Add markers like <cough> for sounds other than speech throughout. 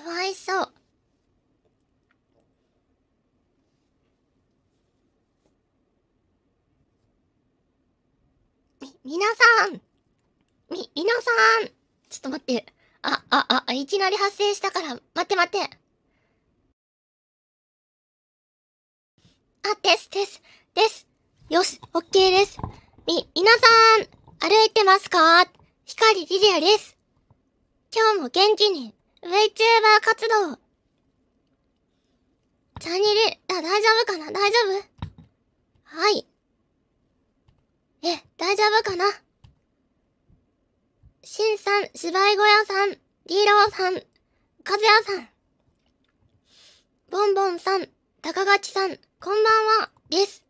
わいそうみ皆さんみ皆さんちょっと待ってあああいきなり発生したから待って待ってあですですですよしオッケーですみ皆さん歩いてますか光リリアです今日も元気に VTuber 活動。チャンネル、あ、大丈夫かな大丈夫はい。え、大丈夫かなしんさん、芝居小屋さん、リーローさん、かずやさん、ボンボンさん、高がちさん、こんばんは、です。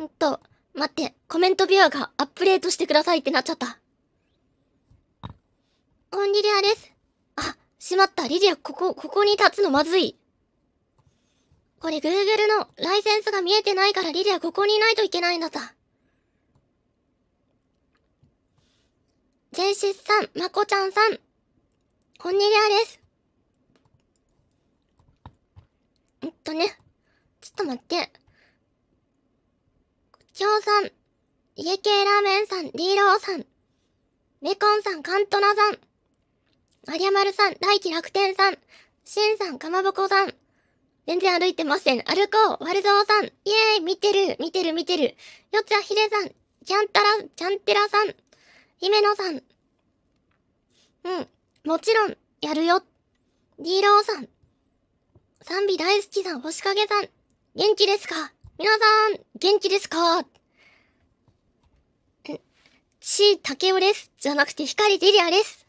んっと、待って、コメントビューがアップデートしてくださいってなっちゃった。オンリリアです。あ、しまった。リリア、ここ、ここに立つのまずい。これグーグルのライセンスが見えてないからリリアここにいないといけないんだった。ジェンシスさん、まこちゃんさん、こンリリアです。えっとね、ちょっと待って。キョウさん、家系ラーメンさん、リーローさん、メコンさん、カントナさん、有山ルさん、大輝楽天さん、シンさん、かまぼこさん。全然歩いてません。歩こう、悪蔵さん。イエーイ見てる、見てる、見てる。よつやひでさん、ちゃんたら、ちゃんてらさん、姫野さん。うん、もちろん、やるよ。ディーローさん。賛美大好きさん、星影さん。元気ですか皆さん、元気ですかち、たけおです。じゃなくて、ひかりデリアです。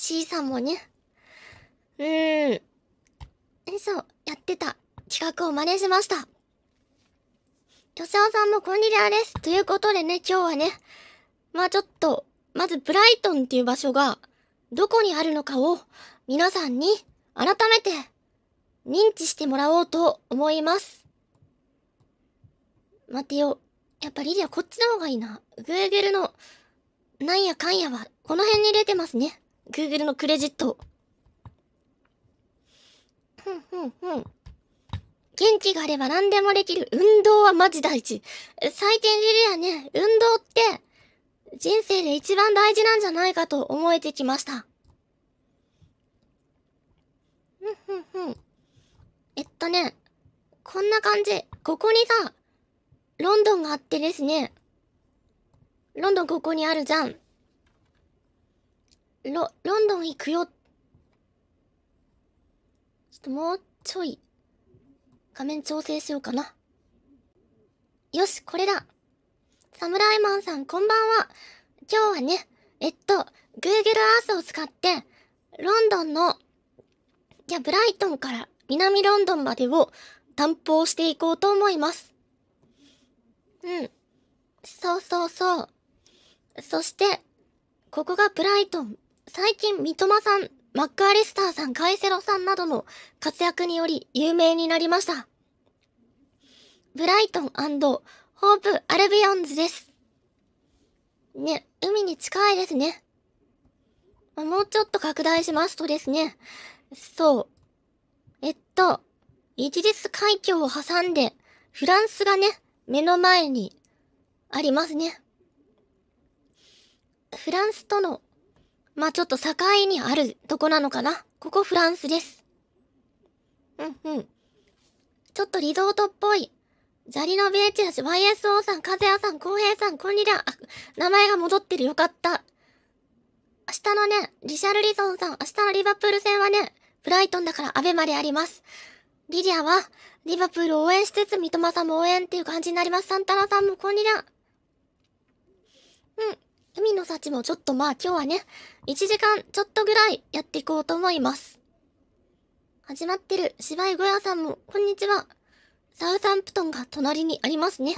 ちいさんもね。うーん。そう、やってた。企画を真似しました。吉尾さんもこんにちはです。ということでね、今日はね、まあちょっと、まずブライトンっていう場所が、どこにあるのかを、皆さんに、改めて、認知してもらおうと思います。待てよ。やっぱリリアこっちの方がいいな。Google の、なんやかんやは、この辺に出てますね。Google のクレジット。ふんふんふん。元気があれば何でもできる。運動はマジ大事。最近リリアね、運動って人生で一番大事なんじゃないかと思えてきました。ふんふんふん。えっとね、こんな感じ。ここにさ、ロンドンがあってですね。ロンドンここにあるじゃん。ロ、ロンドン行くよ。ちょっともうちょい、画面調整しようかな。よし、これだ。サムライマンさん、こんばんは。今日はね、えっと、Google Earth を使って、ロンドンの、じゃ、ブライトンから南ロンドンまでを担保していこうと思います。うん。そうそうそう。そして、ここがブライトン。最近、三笘さん、マックアリスターさん、カイセロさんなどの活躍により有名になりました。ブライトンホープアルビオンズです。ね、海に近いですね。もうちょっと拡大しますとですね、そう。えっと、イギリス海峡を挟んで、フランスがね、目の前にありますね。フランスとのまあちょっと境にあるとこなのかな。ここフランスです。うんうん。ちょっとリゾートっぽい。ジャリノベーチラシ、YSO さん、カズヤさん、コウヘイさん、コンリリャン。あ、名前が戻ってる。よかった。明日のね、リシャルリソンさん、明日のリバプール戦はね、ブライトンだからアベまであります。リリアは、リバプール応援しつつ、三笘さんも応援っていう感じになります。サンタナさんも、コンリリン。うん。海の幸もちょっとまあ今日はね、1時間ちょっとぐらいやっていこうと思います。始まってる芝居小屋さんも、こんにちは。サウサンプトンが隣にありますね。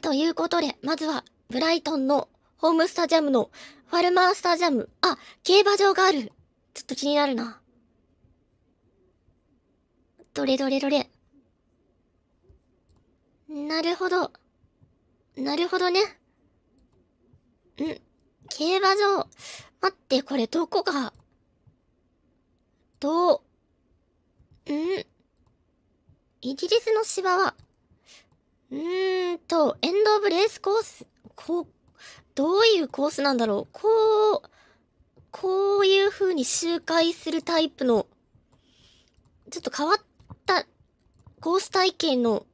ということで、まずは、ブライトンのホームスタジアムのファルマースタジアム。あ、競馬場がある。ちょっと気になるな。どれどれどれ。なるほど。なるほどね。ん、競馬場。待って、これどこが、どう、んイギリスの芝は、うーんと、エンド・オブ・レースコース、こう、どういうコースなんだろう。こう、こういう風に周回するタイプの、ちょっと変わったコース体系の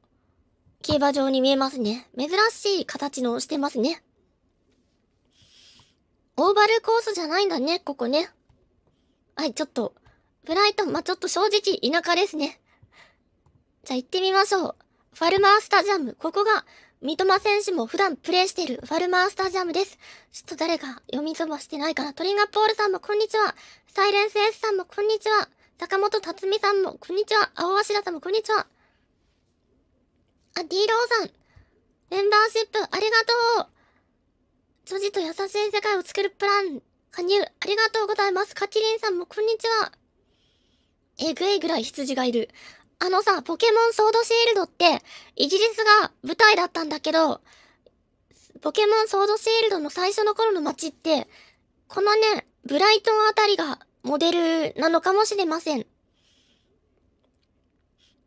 競馬場に見えますね。珍しい形のしてますね。オーバルコースじゃないんだね、ここね。はい、ちょっと。ブライトン、まあ、ちょっと正直田舎ですね。じゃあ行ってみましょう。ファルマースタジアム。ここが、三笘選手も普段プレイしているファルマースタジアムです。ちょっと誰か読みそばしてないかな。トリンガポールさんもこんにちは。サイレンスエースさんもこんにちは。坂本辰巳さんもこんにちは。青柱さんもこんにちは。あ、D ローさん。メンバーシップ、ありがとう。ジョジと優しい世界を作るプラン、加入、ありがとうございます。カキリンさんも、こんにちは。えぐいぐらい羊がいる。あのさ、ポケモンソードシールドって、イギリスが舞台だったんだけど、ポケモンソードシールドの最初の頃の街って、このね、ブライトンあたりがモデルなのかもしれません。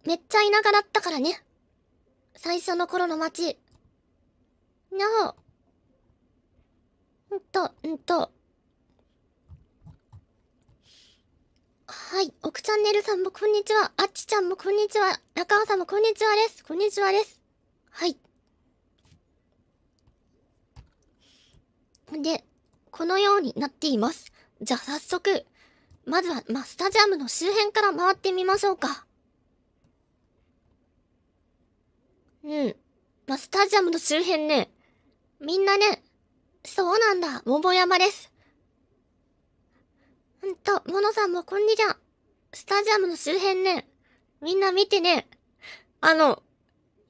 めっちゃ田舎だったからね。最初の頃の街。の、うんと、んと。はい。奥チャンネルさんもこんにちは。あっちちゃんもこんにちは。中尾さんもこんにちはです。こんにちはです。はい。で、このようになっています。じゃあ早速、まずは、まあ、スタジアムの周辺から回ってみましょうか。うん。まあ、スタジアムの周辺ね。みんなね。そうなんだ、桃山です。ほんと、モノさんもこんにちは。スタジアムの周辺ね。みんな見てね。あの、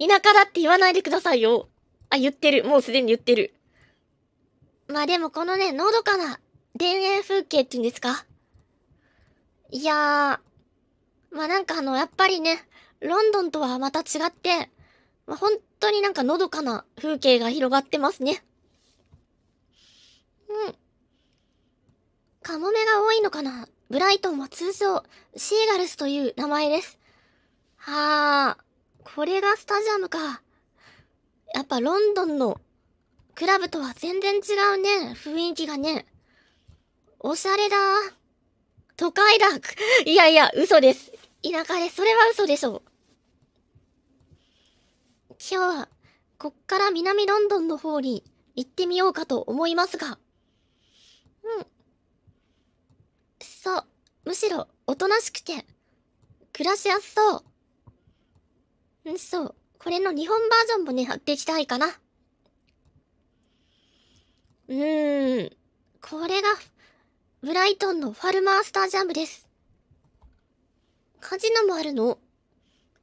田舎だって言わないでくださいよ。あ、言ってる。もうすでに言ってる。まあでもこのね、のどかな田園風景って言うんですかいやー。まあなんかあの、やっぱりね、ロンドンとはまた違って、まあ、本当になんかのどかな風景が広がってますね。うん。カモメが多いのかなブライトンは通称、シーガルスという名前です。はあ、これがスタジアムか。やっぱロンドンのクラブとは全然違うね、雰囲気がね。おしゃれだ。都会だ。いやいや、嘘です。田舎で、それは嘘でしょう。今日は、こっから南ロンドンの方に行ってみようかと思いますが。うん。そう。むしろ、おとなしくて、暮らしやすそう。うん、そう。これの日本バージョンもね、やっていきたいかな。うーん。これが、ブライトンのファルマースタージャムです。カジノもあるの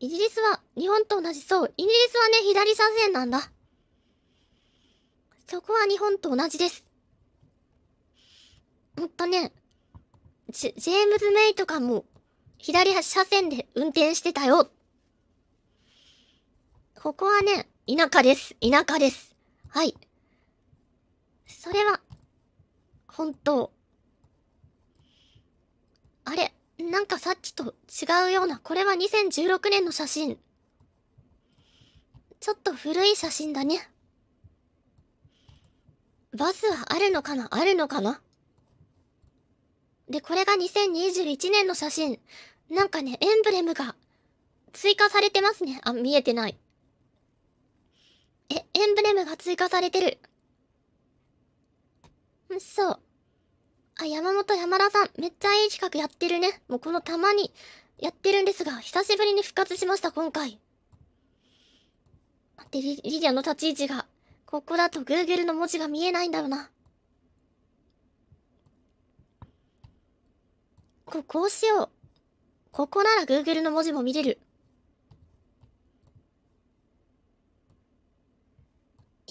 イギリスは、日本と同じ、そう。イギリスはね、左左線なんだ。そこは日本と同じです。ほんとね、ジジェームズ・メイとかも、左車線で運転してたよ。ここはね、田舎です。田舎です。はい。それは、本当。あれなんかさっきと違うようなこれは2016年の写真ちょっと古い写真だねバスはあるのかなあるのかなでこれが2021年の写真なんかねエンブレムが追加されてますねあ見えてないえエンブレムが追加されてるそうあ、山本山田さん、めっちゃいい企画やってるね。もうこのたまにやってるんですが、久しぶりに復活しました、今回。待って、リリリアの立ち位置が。ここだと Google の文字が見えないんだろうな。こ、こうしよう。ここなら Google の文字も見れる。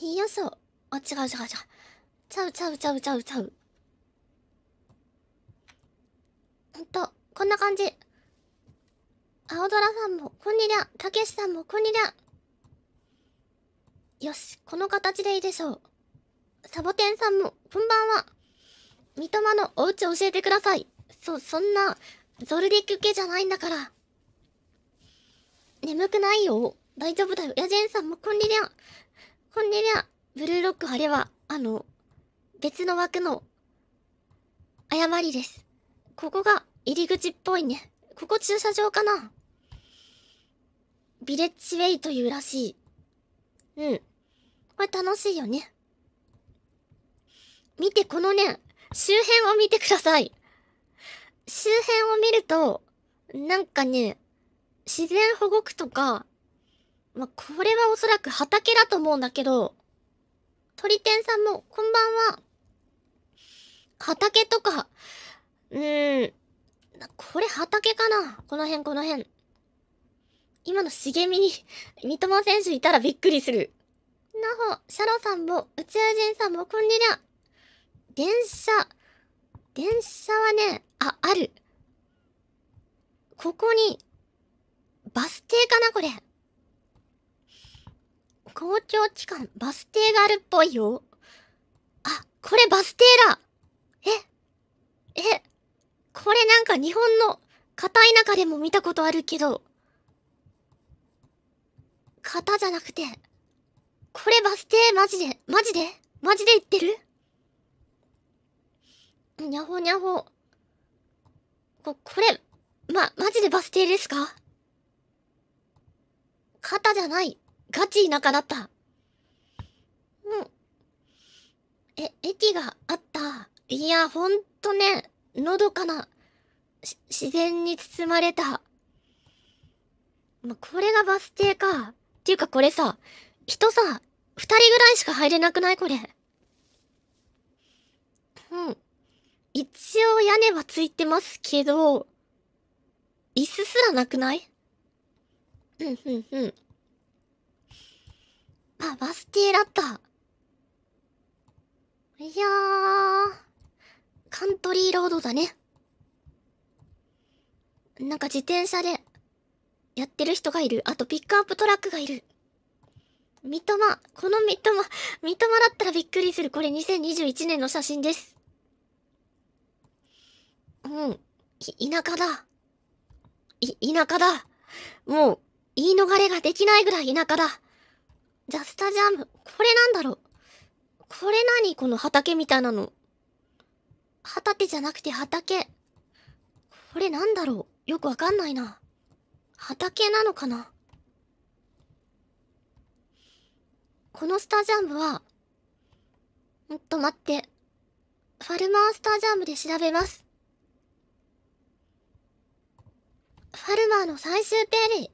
よいしょ。あ、違う違う違う。ちゃうちゃうちゃうちゃうちゃう。ほんと、こんな感じ。青空さんも、こんにりゃ。たけしさんも、こんにりゃ。よし、この形でいいでしょう。サボテンさんも、こんばんは。三笘のお家教えてください。そ、そんな、ゾルディック系じゃないんだから。眠くないよ。大丈夫だよ。ヤジェンさんも、こんにりゃ。こんにりゃ。ブルーロックあれは、あの、別の枠の、誤りです。ここが入り口っぽいね。ここ駐車場かなビレッジウェイというらしい。うん。これ楽しいよね。見て、このね、周辺を見てください。周辺を見ると、なんかね、自然保護区とか、まこれはおそらく畑だと思うんだけど、鳥天さんも、こんばんは。畑とか、うーん。これ畑かなこの辺、この辺。今の茂みに <laughs> 三笘選手いたらびっくりする。なほ、シャロさんも、宇宙人さんも、こんにちは。電車。電車はね、あ、ある。ここに、バス停かなこれ。公共機関、バス停があるっぽいよ。あ、これバス停だええこれなんか日本の片田舎でも見たことあるけど、型じゃなくて、これバス停マジで、マジでマジで言ってるにゃほにゃほ。こ、これ、ま、マジでバス停ですか肩じゃない。ガチ田舎だった。うん。え、駅があった。いや、ほんとね。のどかな、自然に包まれた。ま、これがバス停か。っていうかこれさ、人さ、二人ぐらいしか入れなくないこれ。うん。一応屋根はついてますけど、椅子すらなくないうん、うん、うん。あ、バス停だった。いやー。カントリーロードだね。なんか自転車で、やってる人がいる。あとピックアップトラックがいる。三笘。この三笘。三笘だったらびっくりする。これ2021年の写真です。うん。田舎だ。い、田舎だ。もう、言い逃れができないぐらい田舎だ。じゃスタジアム。これなんだろう。これ何この畑みたいなの。畑じゃなくて畑。これなんだろうよくわかんないな。畑なのかなこのスタージャンブは、んっと待って。ファルマースタージャンブで調べます。ファルマーの最終ペー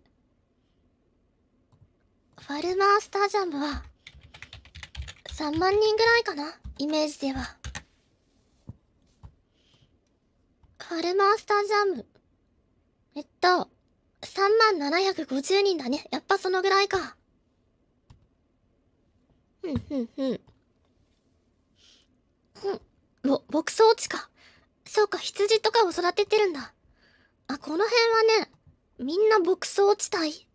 ファルマースタージャンブは、3万人ぐらいかなイメージでは。ファルマースタージャム。えっと、3750人だね。やっぱそのぐらいか。ふんふんふん。うん。ぼ、牧草地か。そうか、羊とかを育ててるんだ。あ、この辺はね、みんな牧草地帯。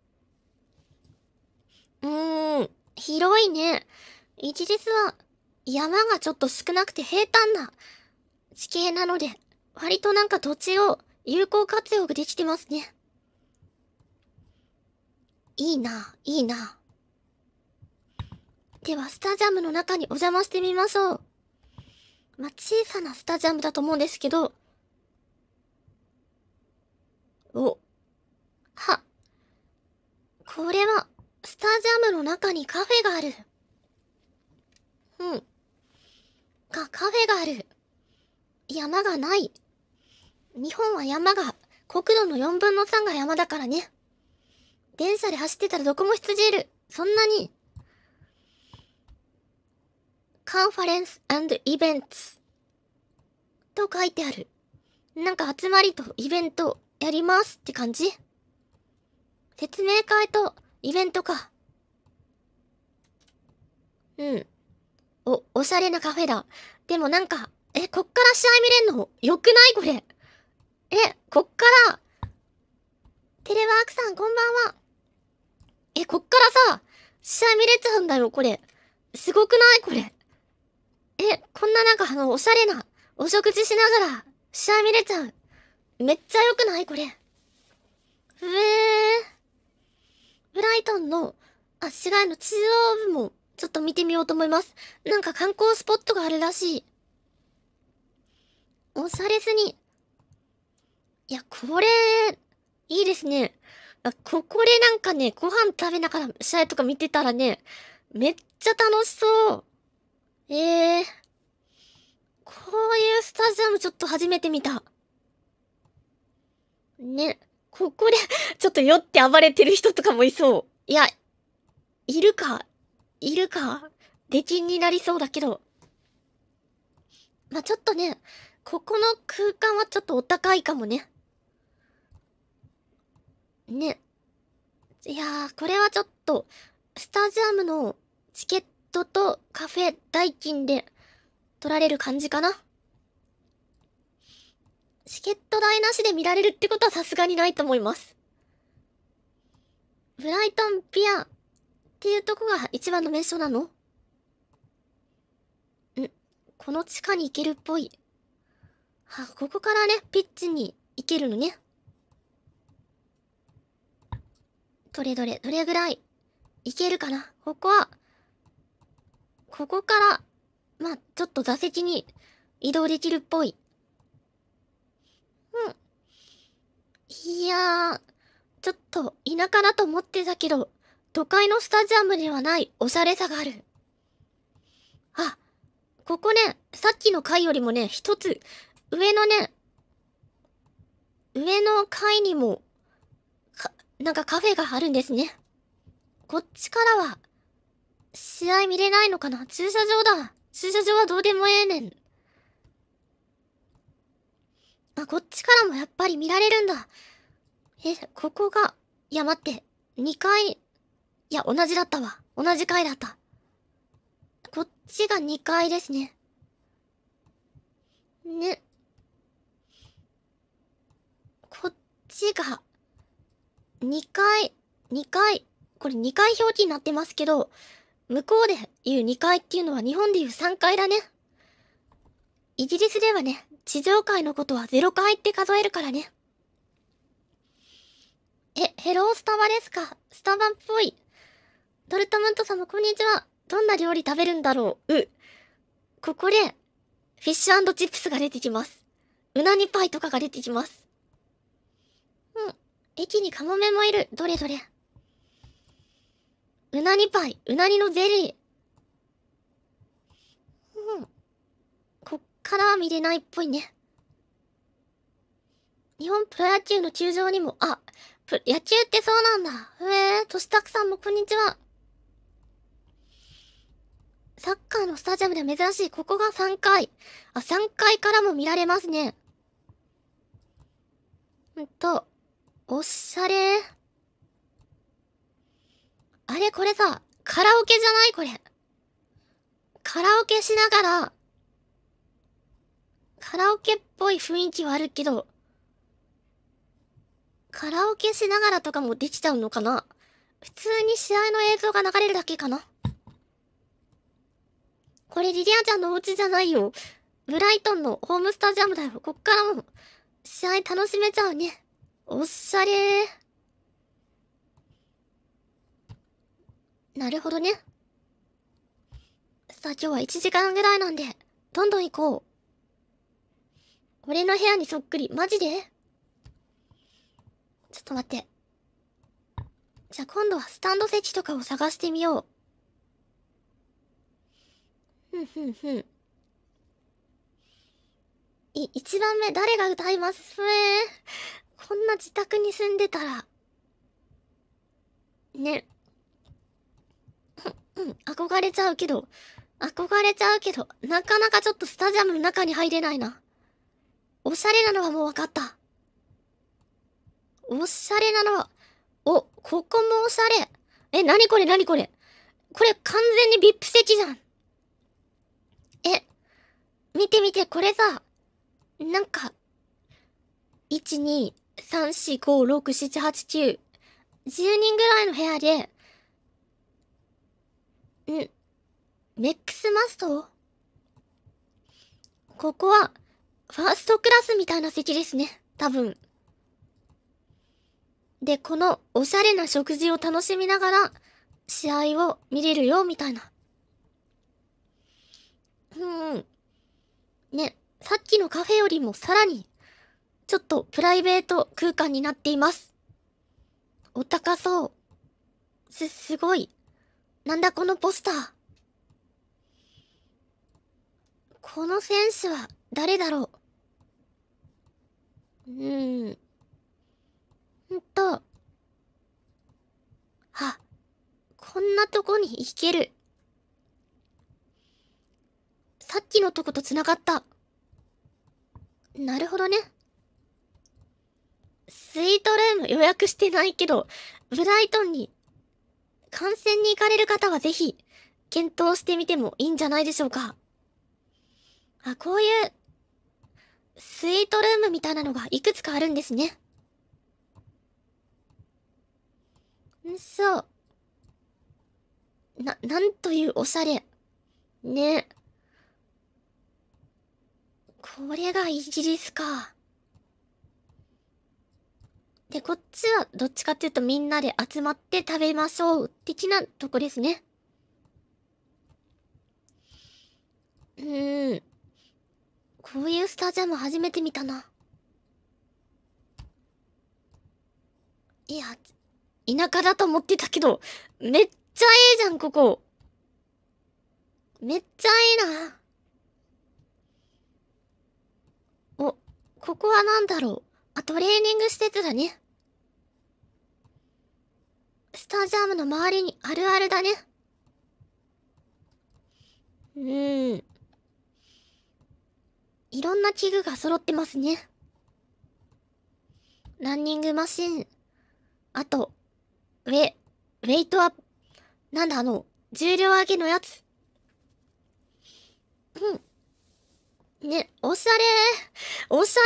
うーん、広いね。一日は山がちょっと少なくて平坦な地形なので、割となんか土地を有効活用できてますね。いいな、いいな。では、スタジアムの中にお邪魔してみましょう。まあ、小さなスタジアムだと思うんですけど。お。は。これは、スタジアムの中にカフェがある。うん。か、カフェがある。山がない。日本は山が、国土の4分の3が山だからね。電車で走ってたらどこも羊いる。そんなに。カンファレンスイベントと書いてある。なんか集まりとイベントやりますって感じ説明会とイベントか。うん。お、おしゃれなカフェだ。でもなんか、え、こっから試合見れんのよくないこれ。え、こっから、テレワークさんこんばんは。え、こっからさ、試合見れちゃうんだよ、これ。すごくないこれ。え、こんななんかあの、おしゃれな、お食事しながら、試合見れちゃう。めっちゃ良くないこれ。へえー。ブライトンの、あ、市街の中央部も、ちょっと見てみようと思います。なんか観光スポットがあるらしい。おしゃれすぎ。いや、これ、いいですね。ここでなんかね、ご飯食べながら試合とか見てたらね、めっちゃ楽しそう。ええー、こういうスタジアムちょっと初めて見た。ね、ここで <laughs> ちょっと酔って暴れてる人とかもいそう。いや、いるか、いるか、出禁になりそうだけど。まあ、ちょっとね、ここの空間はちょっとお高いかもね。ね。いやー、これはちょっと、スタジアムのチケットとカフェ代金で取られる感じかな。チケット代なしで見られるってことはさすがにないと思います。ブライトンピアっていうとこが一番の名所なのんこの地下に行けるっぽい。はあ、ここからね、ピッチに行けるのね。どれどれ、どれぐらいいけるかなここは、ここから、まあ、ちょっと座席に移動できるっぽい。うん。いやー、ちょっと田舎だと思ってたけど、都会のスタジアムではないおしゃれさがある。あ、ここね、さっきの階よりもね、一つ、上のね、上の階にもなんかカフェがあるんですね。こっちからは、試合見れないのかな駐車場だ。駐車場はどうでもええねん。あ、こっちからもやっぱり見られるんだ。え、ここが、いや待って、2階、いや同じだったわ。同じ階だった。こっちが2階ですね。ね。こっちが2回、2回、これ2回表記になってますけど、向こうで言う2回っていうのは日本で言う3回だね。イギリスではね、地上界のことは0回って数えるからね。え、ヘロースタバですかスタバっぽい。ドルタムント様こんにちは。どんな料理食べるんだろうう。ここで、フィッシュチップスが出てきます。うなぎパイとかが出てきます。駅にカモメもいる。どれどれ。うなにパイ。うなにのゼリー。うん。こっからは見れないっぽいね。日本プロ野球の球場にも、あ、野球ってそうなんだ。ええー、としたくさんもこんにちは。サッカーのスタジアムでは珍しい。ここが3階。あ、3階からも見られますね。うんと、おしゃれあれこれさ、カラオケじゃないこれ。カラオケしながら、カラオケっぽい雰囲気はあるけど、カラオケしながらとかもできちゃうのかな普通に試合の映像が流れるだけかなこれリリアちゃんのお家じゃないよ。ブライトンのホームスタジアムだよ。こっからも試合楽しめちゃうね。おっしゃれなるほどね。さあ今日は1時間ぐらいなんで、どんどん行こう。俺の部屋にそっくり、マジでちょっと待って。じゃあ今度はスタンド席とかを探してみよう。ふんふんふん。い、一番目、誰が歌いますふえー。こんな自宅に住んでたらね憧れちゃうけど憧れちゃうけどなかなかちょっとスタジアムの中に入れないなおしゃれなのはもう分かったおしゃれなのはおここもおしゃれえなにこれなにこれこれ完全に VIP 席じゃんえ見て見てこれさなんか1 2 3、4、5、6、7、8、9。10人ぐらいの部屋で、ん、メックスマストここは、ファーストクラスみたいな席ですね。多分。で、このおしゃれな食事を楽しみながら、試合を見れるよ、みたいな。うん。ね、さっきのカフェよりもさらにちょっとプライベート空間になっています。お高そう。す、すごい。なんだこのポスター。この選手は誰だろううーん。ほんと。あ、こんなとこに行ける。さっきのとこと繋がった。なるほどね。スイートルーム予約してないけど、ブライトンに観戦に行かれる方はぜひ、検討してみてもいいんじゃないでしょうか。あ、こういう、スイートルームみたいなのがいくつかあるんですね。ん、そう。な、なんというおしゃれ。ね。これがイギリスか。で、こっちはどっちかっていうとみんなで集まって食べましょう的なとこですね。うーん。こういうスタジアム初めて見たな。いや、田舎だと思ってたけど、めっちゃええじゃん、ここ。めっちゃええな。お、ここは何だろう。あトレーニング施設だねスタジアムの周りにあるあるだねうんいろんな器具が揃ってますねランニングマシンあとウェウェイトアップなんだあの重量上げのやつうんねおしゃれおしゃ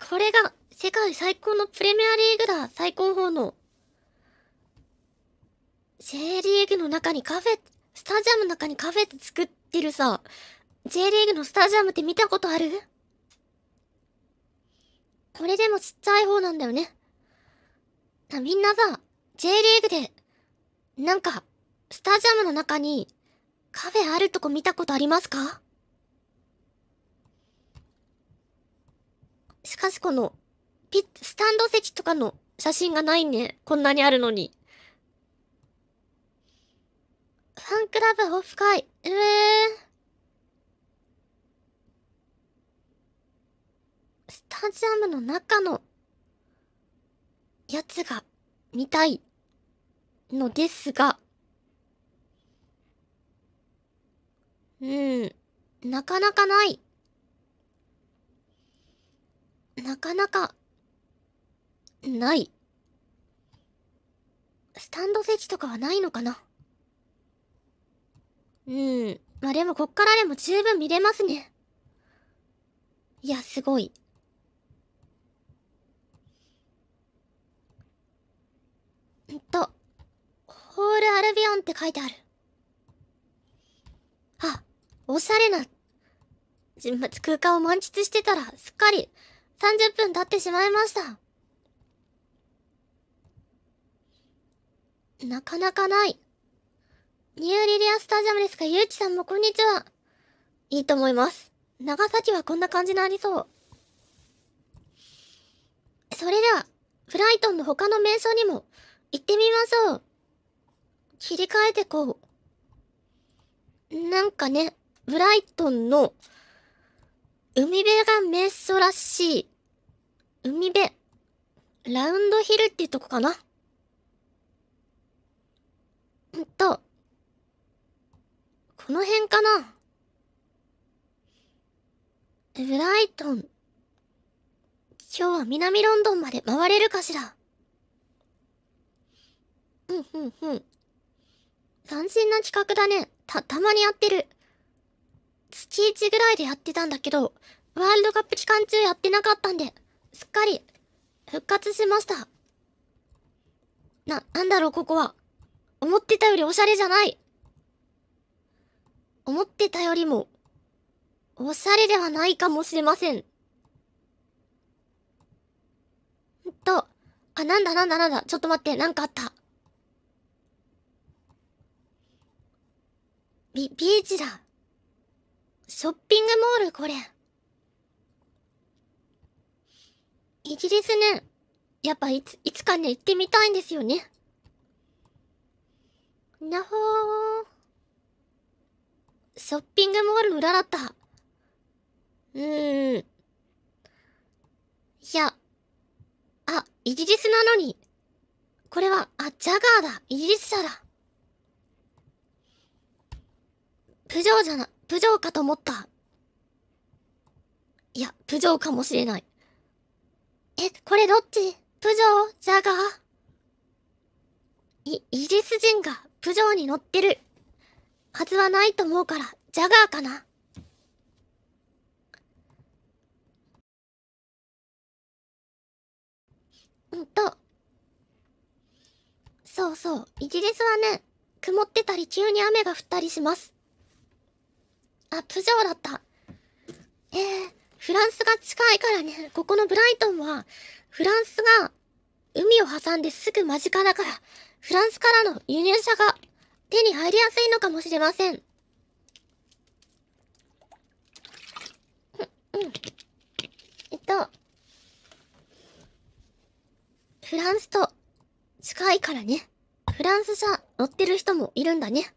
れこれが世界最高のプレミアリーグだ最高峰の。J リーグの中にカフェ、スタジアムの中にカフェって作ってるさ、J リーグのスタジアムって見たことあるこれでもちっちゃい方なんだよね。だみんなさ、J リーグで、なんか、スタジアムの中に、カフェあるとこ見たことありますかしかしこの、ピスタンド席とかの写真がないね。こんなにあるのに。ファンクラブオフ会。ええー。スタジアムの中のやつが見たいのですが。うん。なかなかない。なかなかないスタンド設置とかはないのかなうんまあでもこっからでも十分見れますねいやすごいんとホールアルビオンって書いてあるあおしゃれな人物空間を満喫してたらすっかり30分経ってしまいましたなかなかない。ニューリリアスタジアムですかゆうきさんもこんにちは。いいと思います。長崎はこんな感じになりそう。それでは、ブライトンの他の名所にも行ってみましょう。切り替えてこう。なんかね、ブライトンの海辺が名所らしい。海辺、ラウンドヒルっていうとこかな。んとこの辺かなブライトン今日は南ロンドンまで回れるかしらうんうんうん斬新な企画だねたたまにやってる月1ぐらいでやってたんだけどワールドカップ期間中やってなかったんで、すっかり復活しました。な、なんだろう、ここは。思ってたよりおしゃれじゃない思ってたよりも、おしゃれではないかもしれません。ほんと、あ、なんだなんだなんだ、ちょっと待って、なんかあった。ビ、ビーチだ。ショッピングモール、これ。イギリスね、やっぱいつ、いつかね、行ってみたいんですよね。なほー。ショッピングモール裏だった。うーん。いや。あ、イギリスなのに。これは、あ、ジャガーだ。イギリス車だ。プジョーじゃな、プジョーかと思った。いや、プジョーかもしれない。え、これどっちプジョージャガーい、イギリス人がプジョーに乗ってる。はずはないと思うから、ジャガーかな。うんと。そうそう、イギリスはね、曇ってたり急に雨が降ったりします。あ、プジョーだった。えー、フランスが近いからね、ここのブライトンは、フランスが海を挟んですぐ間近だから、フランスからの輸入車が手に入りやすいのかもしれません。うん、うん。えっと、フランスと近いからね。フランス車乗ってる人もいるんだね。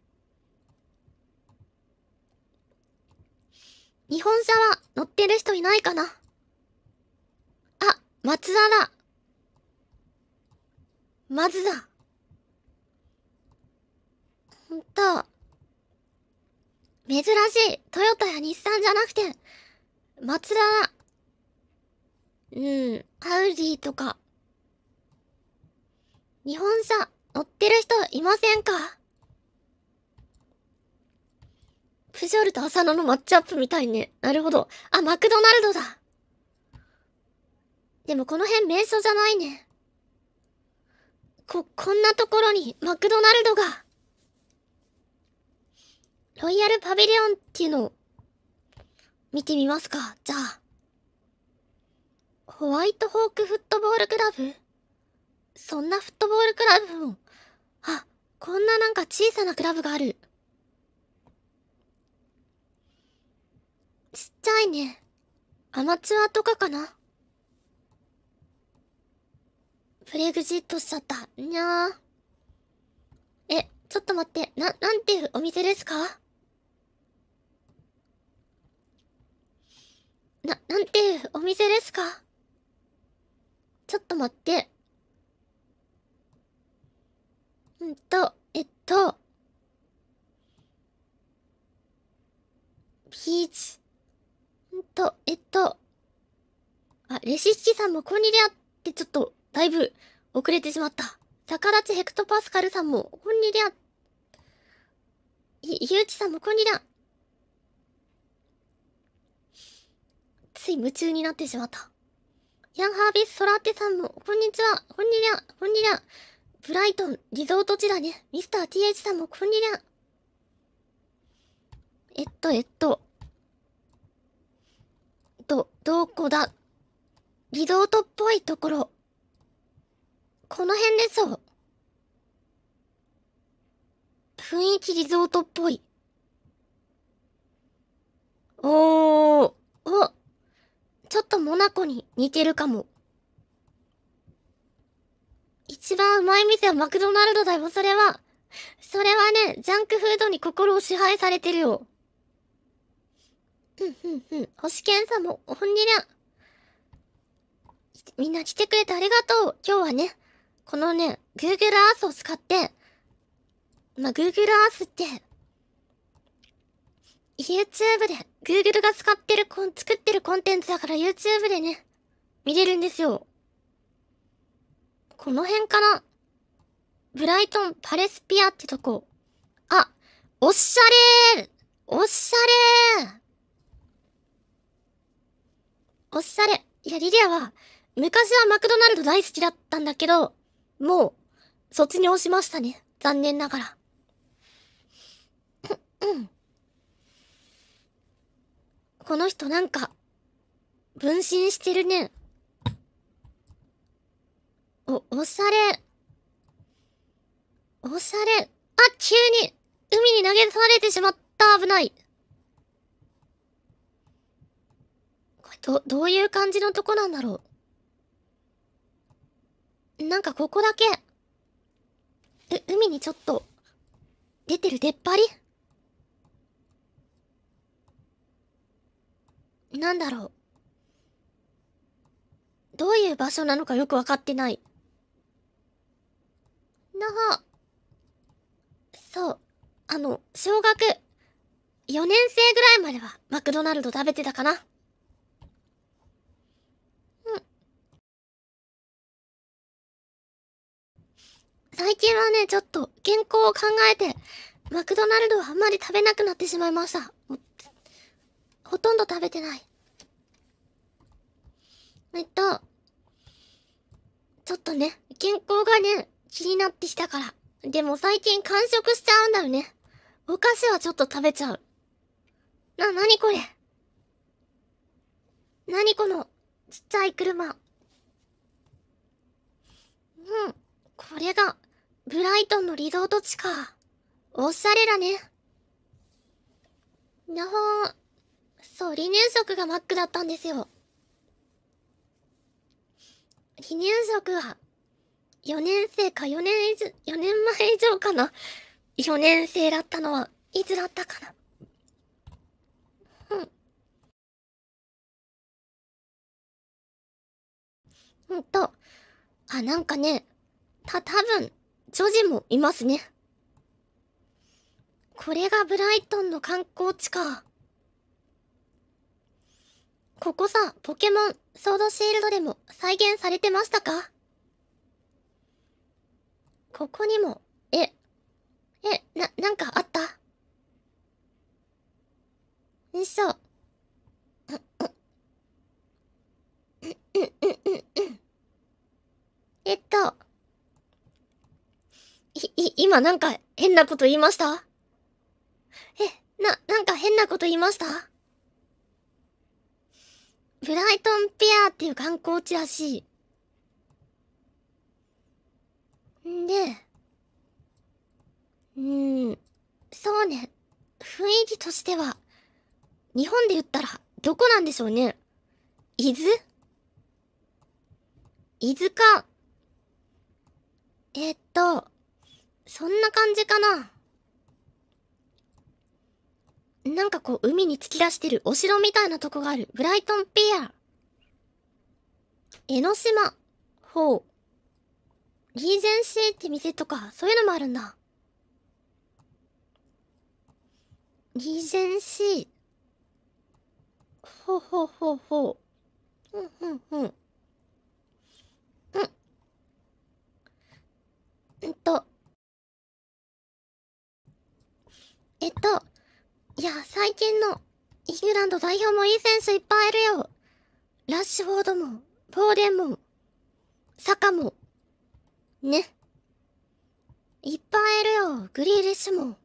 日本車は乗ってる人いないかなあ、松田だ。松田。ほんと。珍しい。トヨタや日産じゃなくて、マツダうん、アウディとか。日本車乗ってる人いませんかプジョルと浅野のマッチアップみたいね。なるほど。あ、マクドナルドだ。でもこの辺名所じゃないね。こ、こんなところにマクドナルドが。ロイヤルパビリオンっていうのを、見てみますか、じゃあ。ホワイトホークフットボールクラブそんなフットボールクラブも、あ、こんななんか小さなクラブがある。ちっちゃいね。アマチュアとかかなプレグジットしちゃった。にゃー。え、ちょっと待って。な、なんていうお店ですかな、なんていうお店ですかちょっと待って。うんと、えっと。ピーチ。うんと、えっと。あ、レシッチさんもこニにアってちょっと、だいぶ、遅れてしまった。逆立ちヘクトパスカルさんも、こニにア。会ゆうちさんもこニにア。つい夢中になってしまった。ヤンハービス・ソラーテさんも、こんにちは、こんにりゃ、こんにりゃ。ブライトン、リゾート地だね。ミスター TH さんも、こんにりゃ。えっと、えっと。ど、どこだリゾートっぽいところ。この辺でしょう。雰囲気リゾートっぽい。おー、お、ちょっとモナコに似てるかも。一番うまい店はマクドナルドだよ、それは。それはね、ジャンクフードに心を支配されてるよ。うんうんうん。星健さんも、ほんにりゃ。みんな来てくれてありがとう。今日はね、このね、Google Earth を使って、まあ、Google Earth って、YouTube で、Google が使ってるコン、作ってるコンテンツだから YouTube でね、見れるんですよ。この辺かなブライトンパレスピアってとこ。あ、おっしゃれーおっしゃれーおっしゃれ。いや、リリアは、昔はマクドナルド大好きだったんだけど、もう、卒業しましたね。残念ながら。うん。この人なんか、分身してるね。お、押され。押され。あ、急に、海に投げされてしまった。危ない。これ、ど、どういう感じのとこなんだろう。なんかここだけ、う、海にちょっと、出てる出っ張りなんだろう。どういう場所なのかよくわかってない。なそう。あの、小学4年生ぐらいまではマクドナルド食べてたかな。うん。最近はね、ちょっと健康を考えて、マクドナルドはあんまり食べなくなってしまいました。ほとんど食べてないえっとちょっとね健康がね気になってきたからでも最近完食しちゃうんだよねお菓子はちょっと食べちゃうな、なにこれなにこのちっちゃい車うんこれがブライトンのリゾート地かおしゃれだねなほーそう、離乳食がマックだったんですよ。離乳食は、4年生か4年以上、4年前以上かな。4年生だったのは、いつだったかな。うん。うんと、あ、なんかね、た、多分、女児もいますね。これがブライトンの観光地か。ここさ、ポケモン、ソードシールドでも再現されてましたかここにも、え、え、な、なんかあったよいしょ。えっと。い、い、今なんか変なこと言いましたえ、な、なんか変なこと言いましたブライトンピアーっていう観光地らしい。んで、うーん、そうね、雰囲気としては、日本で言ったら、どこなんでしょうね。伊豆伊豆か。えー、っと、そんな感じかな。なんかこう、海に突き出してるお城みたいなとこがある。ブライトンピア。江ノ島。ほう。リーゼンシーって店とか、そういうのもあるんだ。リーゼンシー。ほうほうほうほう。うんうんうん。うん。うと。えっと、いや、最近のイングランド代表もいい選手いっぱいいるよ。ラッシュフォードも、ボーデンも、サカも、ね。いっぱいいるよ。グリーリッシュも。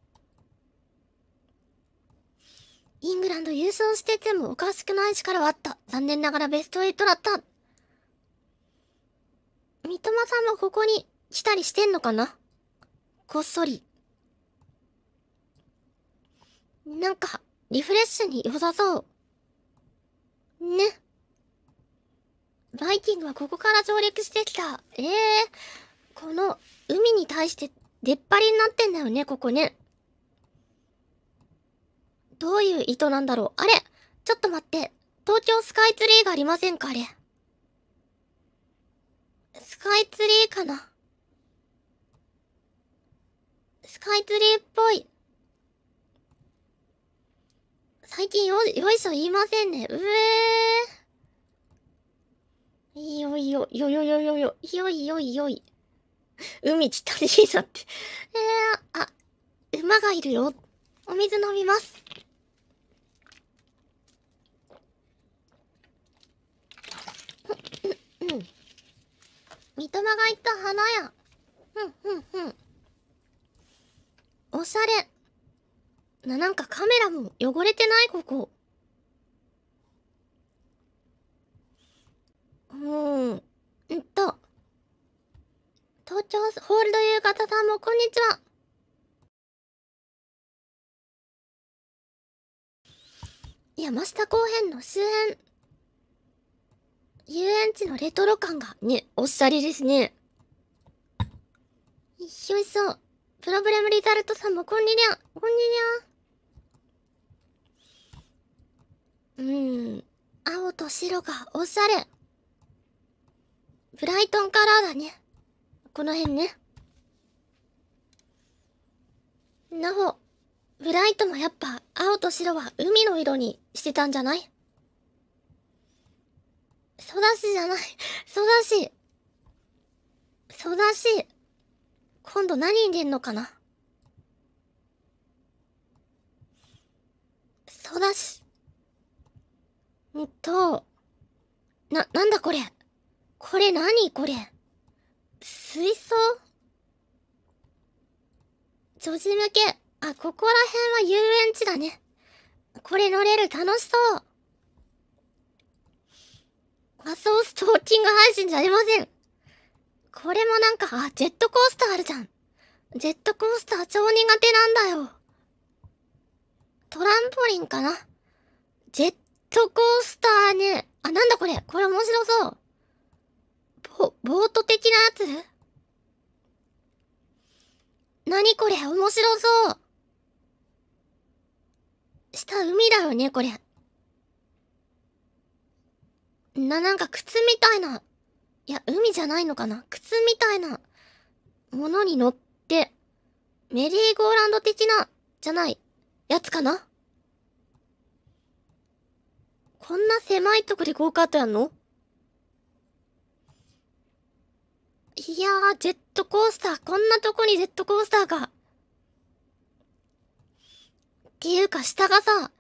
イングランド優勝しててもおかしくない力はあった。残念ながらベスト8だった。三笘さんもここに来たりしてんのかなこっそり。なんか、リフレッシュに良さそう。ね。バイキングはここから上陸してきた。ええー、この、海に対して出っ張りになってんだよね、ここね。どういう意図なんだろう。あれちょっと待って。東京スカイツリーがありませんか、あれ。スカイツリーかな。スカイツリーっぽい。最近よ、よいしょ言いませんね。うえいよいよ、よよよよよ、いよいよいよい。海ちたりしいなって。えー、あ、馬がいるよ。お水飲みます。うん、うん。三笘が言った花や。うん、うん、うん。おしゃれ。な、なんかカメラも汚れてないここ。うん。んと。東京ホールド夕方さんもこんにちは。山下公園の終演。遊園地のレトロ感がね、おっしゃりですね。よいしょ。プロブレムリザルトさんもこんにりゃ、こんにりゃ。うん青と白がおしゃれブライトンカラーだねこの辺ねなおブライトもやっぱ青と白は海の色にしてたんじゃないソダシじゃないソダシソダシ今度何に出んのかなソダシえっと、な、なんだこれこれ何これ水槽女子向け。あ、ここら辺は遊園地だね。これ乗れる楽しそう。仮想ストーキング配信じゃありません。これもなんか、あ、ジェットコースターあるじゃん。ジェットコースター超苦手なんだよ。トランポリンかなトコースターね。あ、なんだこれ。これ面白そう。ぼ、ボート的なやつ何これ面白そう。下海だよね、これ。な、なんか靴みたいな。いや、海じゃないのかな。靴みたいなものに乗って、メリーゴーランド的な、じゃない、やつかなこんな狭いとこでゴーカートやんのいやー、ジェットコースター。こんなとこにジェットコースターが。っていうか、下がさ、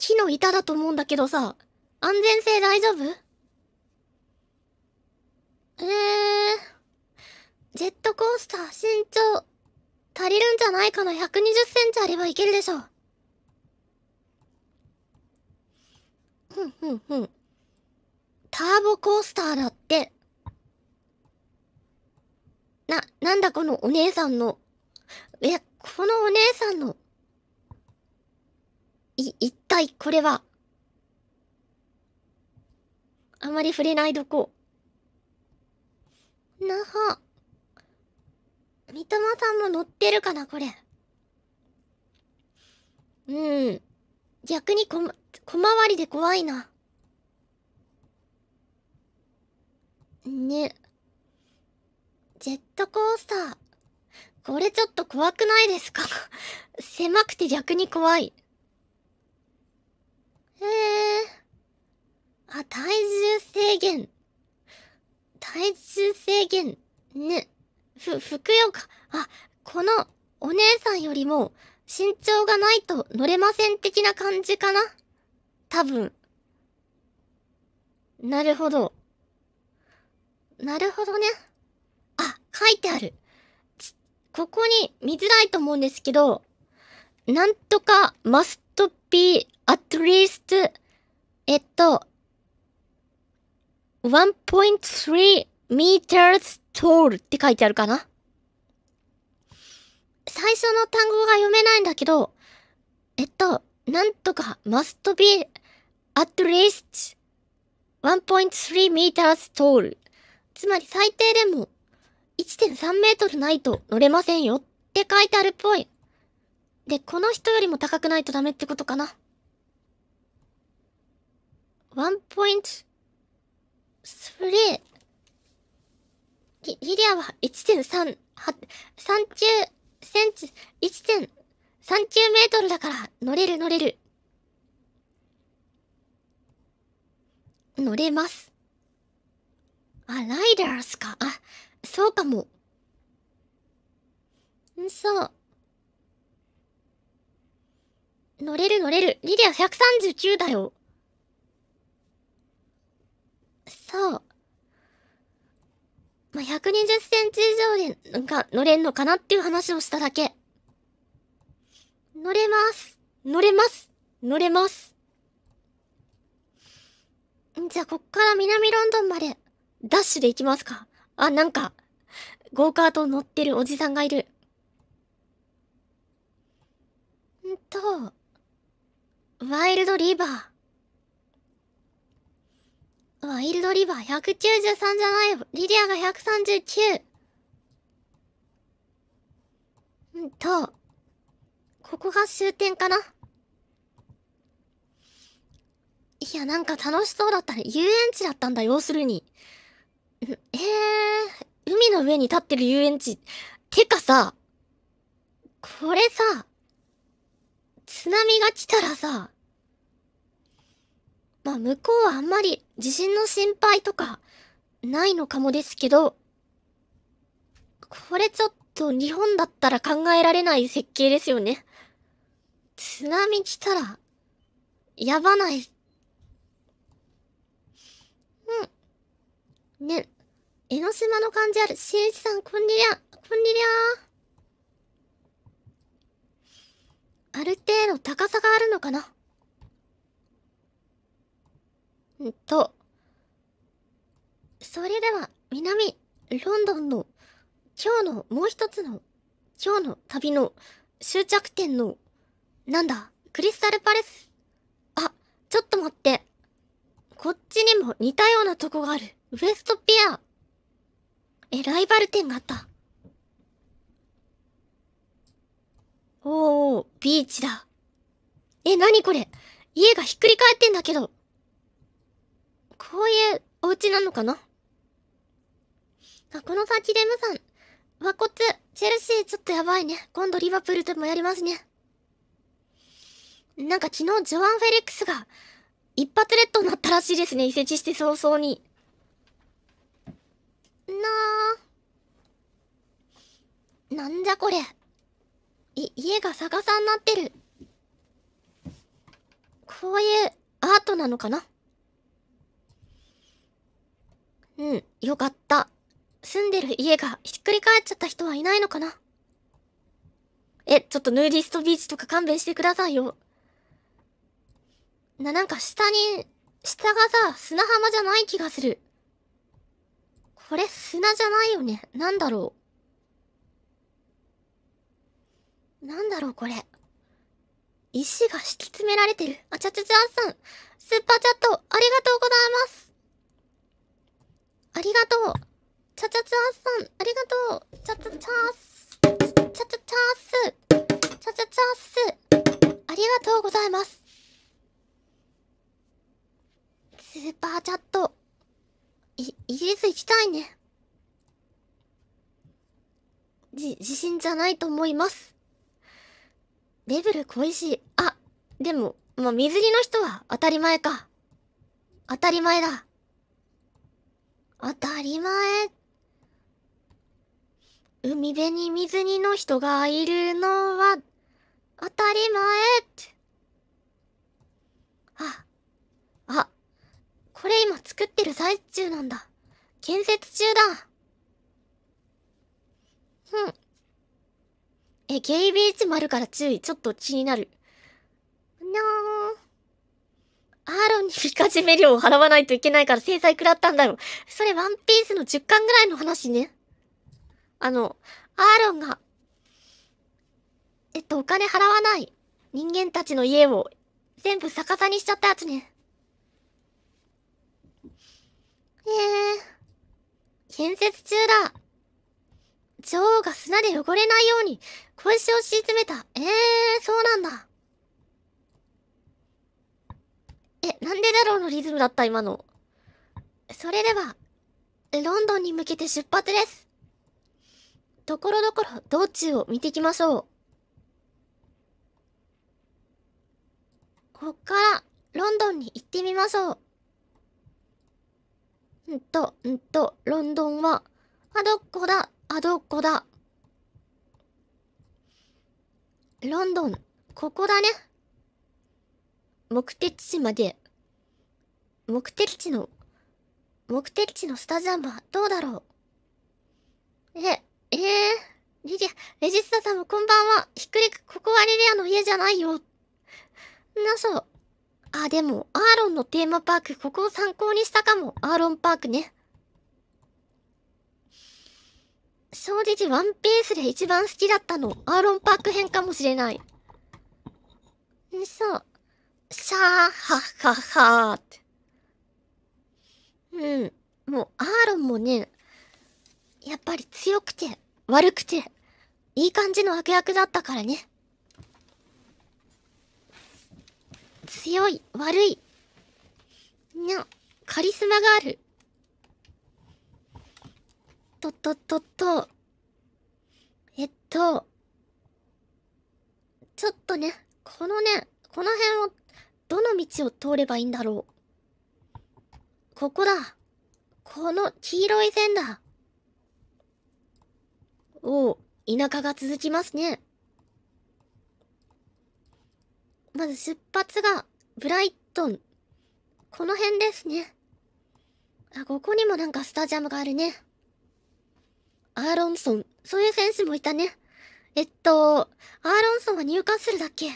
木の板だと思うんだけどさ、安全性大丈夫えー、ジェットコースター、身長、足りるんじゃないかな ?120 センチあればいけるでしょ。ふんふんふん。ターボコースターだって。な、なんだこのお姉さんの。え、このお姉さんの。い、一体これは。あまり触れないどこ。なは。三笘さんも乗ってるかな、これ。うん。逆にこ小回りで怖いな。ね。ジェットコースター。これちょっと怖くないですか <laughs> 狭くて逆に怖い。へえ。あ、体重制限。体重制限。ね。ふ、ふ用よか。あ、この、お姉さんよりも、身長がないと乗れません的な感じかな多分。なるほど。なるほどね。あ、書いてある。ここに見づらいと思うんですけど、なんとか must be at least, えっと、1.3 meters tall って書いてあるかな最初の単語が読めないんだけど、えっと、なんとか must be at least 1.3 meters tall つまり最低でも1.3メートルないと乗れませんよって書いてあるっぽい。で、この人よりも高くないとダメってことかな。1.3ギリアは1.3、3 0センチ、1.3 3九メートルだから乗れる乗れる。乗れます。あ、ライダースか。あ、そうかも。んそう。乗れる乗れる。リリア139だよ。そう。まあ、120センチ以上で、なんか乗れんのかなっていう話をしただけ。乗れます。乗れます。乗れます。じゃあ、こっから南ロンドンまで、ダッシュで行きますか。あ、なんか、ゴーカート乗ってるおじさんがいる。んと、ワイルドリバー。ワイルドリバー193じゃないよ。リリアが139。んと、ここが終点かないや、なんか楽しそうだったね。遊園地だったんだ、要するに。えー、海の上に立ってる遊園地。てかさ、これさ、津波が来たらさ、まあ向こうはあんまり地震の心配とかないのかもですけど、これちょっと日本だったら考えられない設計ですよね。津波来たら、やばない。うん。ね、江ノ島の感じある。新一さん、こんにりゃ、こんにりゃー。ある程度高さがあるのかなんと、それでは、南、ロンドンの、今日の、もう一つの、今日の旅の終着点のなんだクリスタルパレス。あ、ちょっと待って。こっちにも似たようなとこがある。ウエストピア。え、ライバル店があった。おー、ビーチだ。え、なにこれ家がひっくり返ってんだけど。こういうお家なのかなあ、この先レムさん。和骨、チェルシーちょっとやばいね。今度リバプールでもやりますね。なんか昨日ジョアン・フェリックスが一発レッドになったらしいですね、移籍して早々に。なあ。なんじゃこれ。い、家が逆さになってる。こういうアートなのかなうん、よかった。住んでる家がひっくり返っちゃった人はいないのかなえ、ちょっとヌーディストビーチとか勘弁してくださいよ。な、なんか下に、下がさ、砂浜じゃない気がする。これ砂じゃないよね。なんだろう。なんだろう、これ。石が敷き詰められてる。あちゃちゃちゃさん、スーパーチャット、ありがとうございます。ありがとう。ちゃちゃちゃさん、ありがとう。ちゃちゃちゃーす。ちゃちゃちゃーす。ちゃちゃちゃーす。ありがとうございます。スーパーチャット。い、イギリス行きたいね。じ、自信じゃないと思います。ベブル恋しい。あ、でも、まあ、水着の人は当たり前か。当たり前だ。当たり前。海辺に水着の人がいるのは、当たり前って。あ、これ今作ってる最中なんだ。建設中だ。うん。え、k b あるから注意。ちょっと気になる。にゃーん。アーロンにみカジめ料を払わないといけないから制裁食らったんだよ。それワンピースの10巻ぐらいの話ね。あの、アーロンが、えっと、お金払わない人間たちの家を全部逆さにしちゃったやつね。え建設中だ女王が砂で汚れないように小石を敷き詰めた。ええー、そうなんだ。え、なんでだろうのリズムだった、今の。それでは、ロンドンに向けて出発です。ところどころ道中を見ていきましょう。こっから、ロンドンに行ってみましょう。んと、んと、ロンドンは、あどこだ、あどこだ。ロンドン、ここだね。目的地まで、目的地の、目的地のスタジアムはどうだろう。え、えー、リリア、レジスタさんもこんばんは。ひっくり、ここはリリアの家じゃないよ。なそう。あ、でも、アーロンのテーマパーク、ここを参考にしたかも。アーロンパークね。正直、ワンピースで一番好きだったの、アーロンパーク編かもしれない。そう。シャー、はッはッはーって。うん。もう、アーロンもね、やっぱり強くて、悪くて、いい感じの悪役だったからね。強い、悪い。にゃ、カリスマがある。とっとっとっと。えっと。ちょっとね、このね、この辺を、どの道を通ればいいんだろう。ここだ。この黄色い線だ。おお、田舎が続きますね。まず出発が、ブライトン。この辺ですね。あ、ここにもなんかスタジアムがあるね。アーロンソン。そういう選手もいたね。えっと、アーロンソンは入荷するだっけ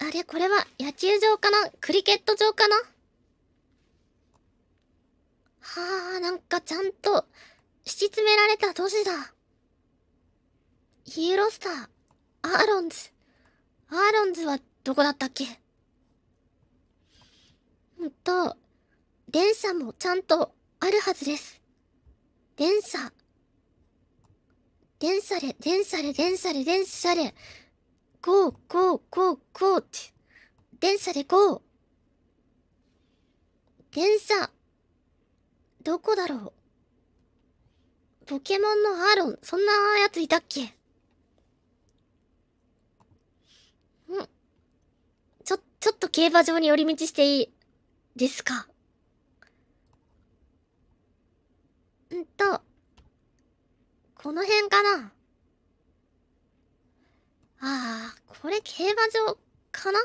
あれ、これは野球場かなクリケット場かなはあ、なんかちゃんと、敷き詰められた都市だ。ヒーロースター、アーロンズ。アーロンズはどこだったっけほんと、電車もちゃんとあるはずです。電車。電車で、電車で、電車で、電車で、こう、こう、こう、こうって、電車でゴー、ゴー、ゴー、ゴーって。電車でゴー。電車。どこだろうポケモンのアーロン、そんなやついたっけちょっと競馬場に寄り道していいですか。んと、この辺かなああ、これ競馬場かな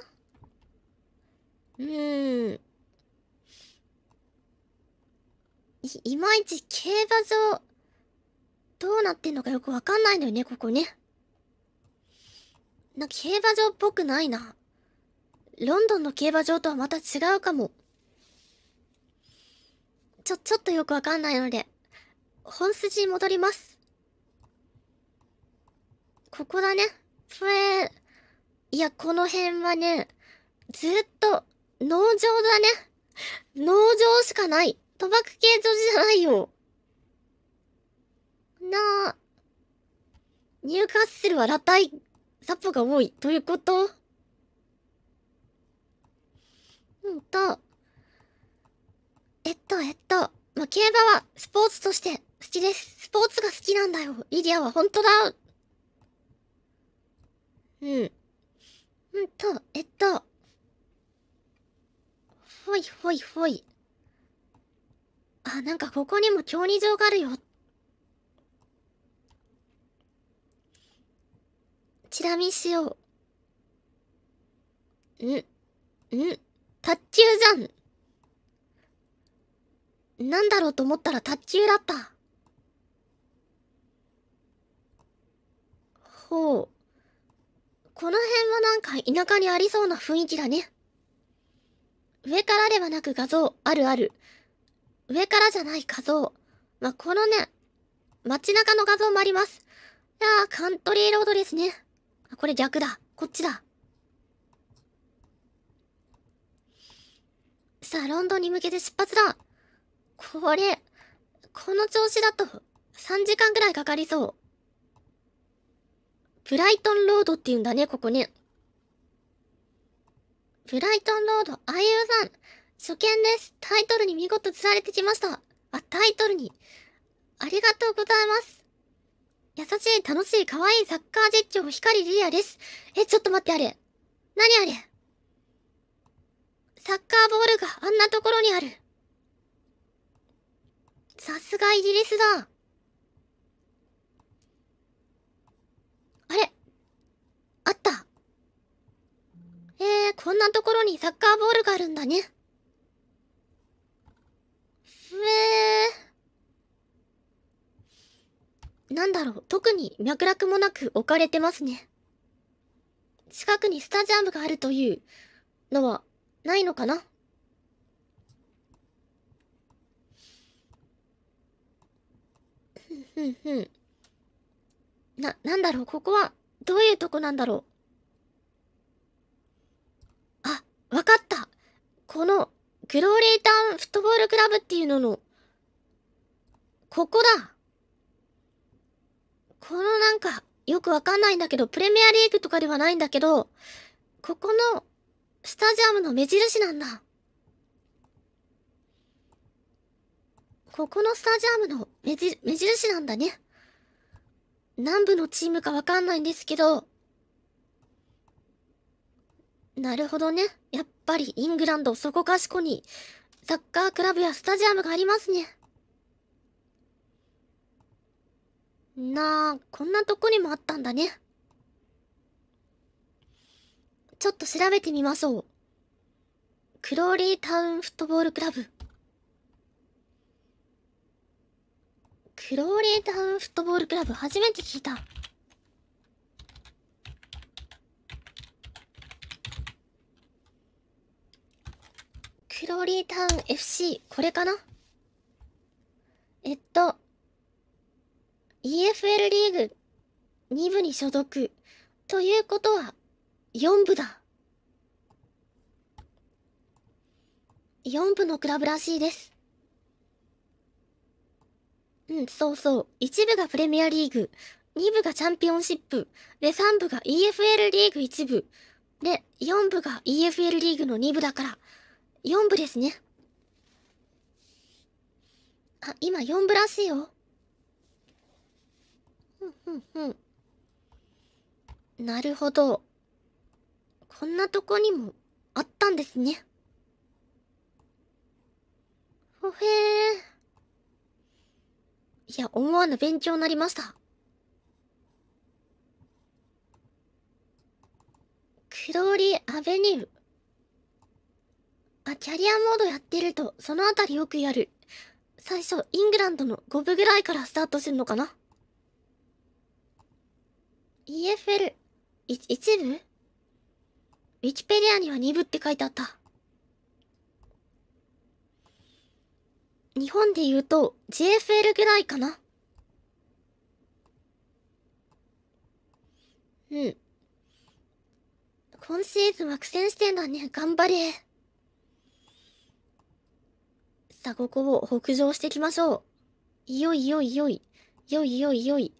うーん。い、いまいち競馬場、どうなってんのかよくわかんないのよね、ここね。な、競馬場っぽくないな。ロンドンの競馬場とはまた違うかも。ちょ、ちょっとよくわかんないので、本筋に戻ります。ここだね。これ、いや、この辺はね、ずっと、農場だね。農場しかない。賭博系女子じゃないよ。なあ、ニューカッスルは裸体、サポが多い。ということうんと、えっと、えっと、まあ、競馬はスポーツとして好きです。スポーツが好きなんだよ。リディアは本当だ。うん。うんと、えっと、ほいほいほい。あ、なんかここにも競技場があるよ。チラ見しよう。ん、ん。タッチューじゃん。なんだろうと思ったらタッチューだった。ほう。この辺はなんか田舎にありそうな雰囲気だね。上からではなく画像、あるある。上からじゃない画像。まあ、このね、街中の画像もあります。いやー、カントリーロードですね。これ逆だ。こっちだ。さあ、ロンドンに向けて出発だこれ、この調子だと、3時間くらいかかりそう。ブライトンロードって言うんだね、ここね。ブライトンロード、あゆうさん、初見です。タイトルに見事釣られてきました。あ、タイトルに。ありがとうございます。優しい、楽しい、可愛いサッカー実況、光リアです。え、ちょっと待って、あれ。何あれサッカーボールがあんなところにある。さすがイギリスだ。あれあった。えー、こんなところにサッカーボールがあるんだね。ふえー。なんだろう、特に脈絡もなく置かれてますね。近くにスタジアムがあるというのはないのかなふんふん。な、なんだろう、ここは、どういうとこなんだろう。あ、わかった。この、グローリータンフットボールクラブっていうのの、ここだ。このなんか、よくわかんないんだけど、プレミアリーグとかではないんだけど、ここの、スタジアムの目印なんだ。ここのスタジアムの目目印なんだね。南部のチームかわかんないんですけど。なるほどね。やっぱりイングランドそこかしこにサッカークラブやスタジアムがありますね。なあ、こんなとこにもあったんだね。ちょっと調べてみましょう。クローリータウンフットボールクラブ。クローリータウンフットボールクラブ初めて聞いた。クローリータウン FC、これかなえっと、EFL リーグ2部に所属。ということは、4部だ4部のクラブらしいですうんそうそう1部がプレミアリーグ2部がチャンピオンシップで3部が EFL リーグ1部で4部が EFL リーグの2部だから4部ですねあ今4部らしいよふんふんふんなるほどこんなとこにもあったんですね。ほへー。いや、思わぬ勉強になりました。クローリー・アベニル。あ、キャリアモードやってると、そのあたりよくやる。最初、イングランドの5部ぐらいからスタートするのかな ?EFL、い、一部ウィキペディアには2部って書いてあった。日本で言うと JFL ぐらいかなうん。今シーズンは苦戦してんだね。頑張れ。さあ、ここを北上していきましょう。いよいよいよい。よいよいよい。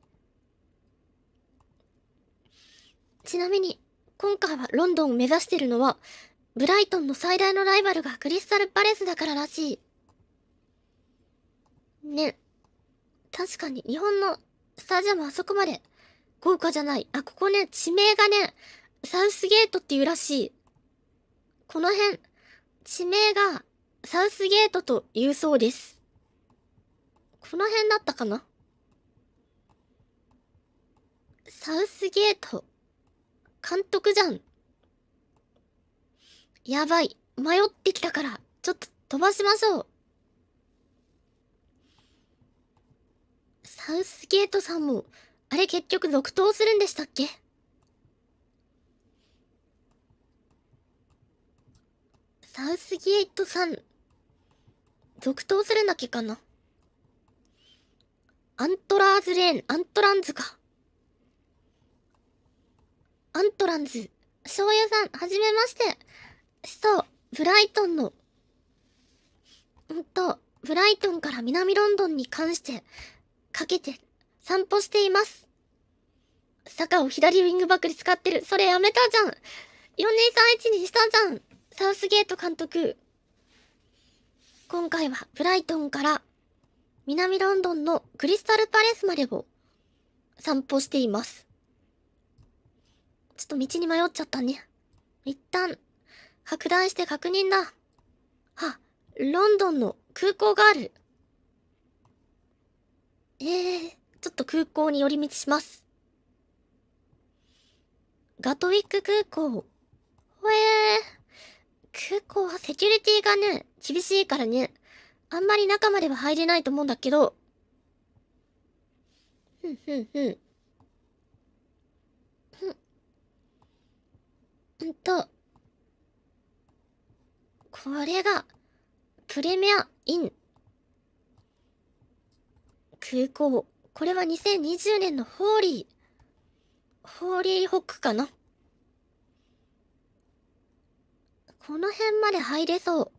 ちなみに、今回はロンドンを目指してるのは、ブライトンの最大のライバルがクリスタルパレスだかららしい。ね。確かに日本のスタジアムあそこまで豪華じゃない。あ、ここね、地名がね、サウスゲートっていうらしい。この辺、地名がサウスゲートというそうです。この辺だったかなサウスゲート。監督じゃん。やばい。迷ってきたから、ちょっと飛ばしましょう。サウスゲートさんも、あれ結局続投するんでしたっけサウスゲートさん、続投するんだっけかなアントラーズレーン、アントランズか。アントランズ、醤油さん、はじめまして。そう、ブライトンの、うんと、ブライトンから南ロンドンに関して、かけて、散歩しています。坂を左ウィングバックに使ってる。それやめたじゃん。4231にしたじゃん。サウスゲート監督。今回はブライトンから南ロンドンのクリスタルパレスまでを散歩しています。ちょっと道に迷っちゃったね。一旦、拡大して確認だ。あ、ロンドンの空港がある。ええー、ちょっと空港に寄り道します。ガトウィック空港。ほえー。空港はセキュリティがね、厳しいからね、あんまり中までは入れないと思うんだけど。ふんふんふん。んと、これが、プレミアイン空港。これは2020年のホーリー、ホーリーホックかなこの辺まで入れそ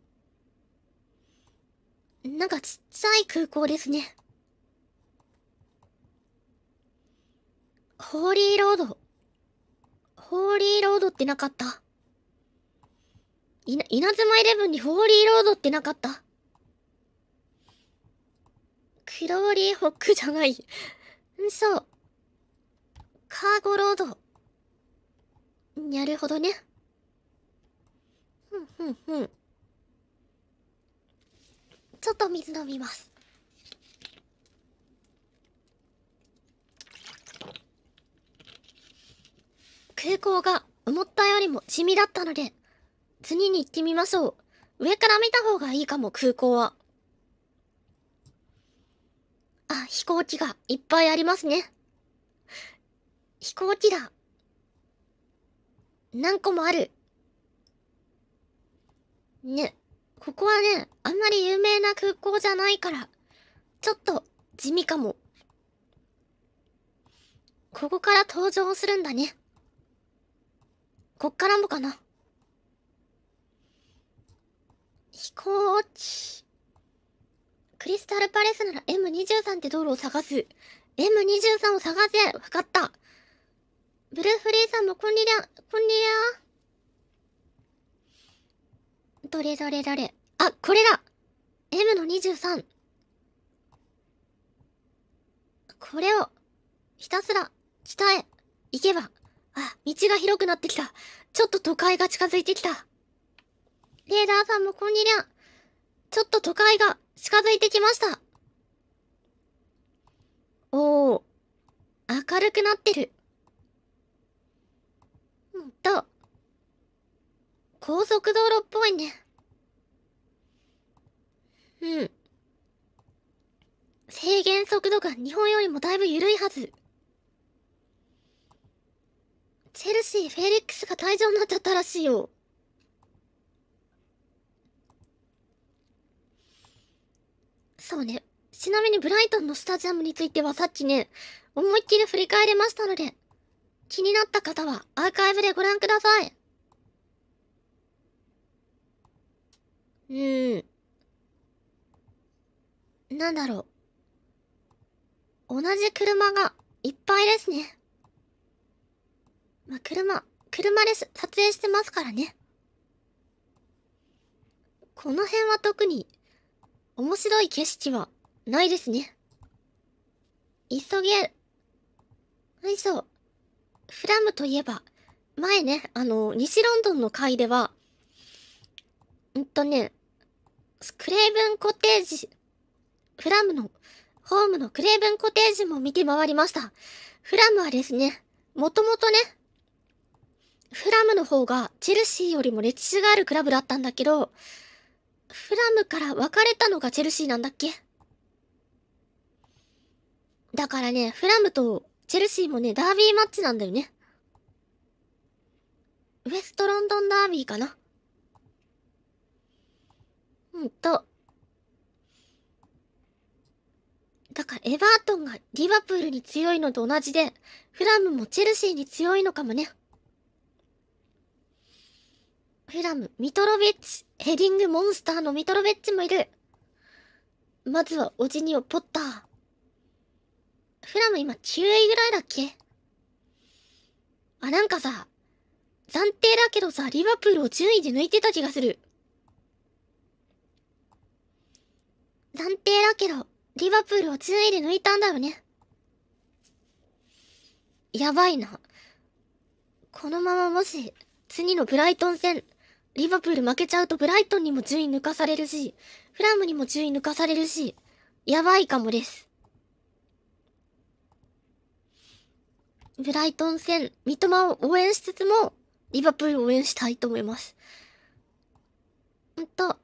う。なんかちっちゃい空港ですね。ホーリーロード。ホーリーロードってなかった。いな、稲妻イレブンにホーリーロードってなかった。クローリーホックじゃない。そう。カーゴロード。なるほどね。ふんふんふん。ちょっと水飲みます。空港が思ったよりも地味だったので、次に行ってみましょう。上から見た方がいいかも、空港は。あ、飛行機がいっぱいありますね。飛行機だ。何個もある。ね、ここはね、あんまり有名な空港じゃないから、ちょっと地味かも。ここから登場するんだね。こっからもかな飛行地クリスタルパレスなら M23 って道路を探す M23 を探せわかったブルーフリーさんもこんにりゃこんにりゃどれどれどれあこれだ M の23これをひたすら北へ行けばあ、道が広くなってきた。ちょっと都会が近づいてきた。レーダーさんもこんにりゃん。ちょっと都会が近づいてきました。おー、明るくなってる。ほんと、高速道路っぽいね。うん。制限速度が日本よりもだいぶ緩いはず。チェルシー、フェリックスが退場になっちゃったらしいよ。そうね。ちなみにブライトンのスタジアムについてはさっきね、思いっきり振り返りましたので、気になった方はアーカイブでご覧ください。うーん。なんだろう。同じ車がいっぱいですね。まあ、車、車です。撮影してますからね。この辺は特に面白い景色はないですね。急げはいしょ。フラムといえば、前ね、あの、西ロンドンの回では、うんとね、クレイブンコテージ、フラムの、ホームのクレイブンコテージも見て回りました。フラムはですね、もともとね、フラムの方がチェルシーよりも歴史があるクラブだったんだけど、フラムから別れたのがチェルシーなんだっけだからね、フラムとチェルシーもね、ダービーマッチなんだよね。ウエストロンドンダービーかなうんと。だから、エバートンがリバプールに強いのと同じで、フラムもチェルシーに強いのかもね。フィラム、ミトロビッチ、ヘディングモンスターのミトロビッチもいる。まずは、おじにをポッター。フィラム今9位ぐらいだっけあ、なんかさ、暫定だけどさ、リバプールを順位で抜いてた気がする。暫定だけど、リバプールを順位で抜いたんだよね。やばいな。このままもし、次のブライトン戦、リバプール負けちゃうとブライトンにも順位抜かされるし、フラムにも順位抜かされるし、やばいかもです。ブライトン戦、三笘を応援しつつも、リバプールを応援したいと思います。ほんと、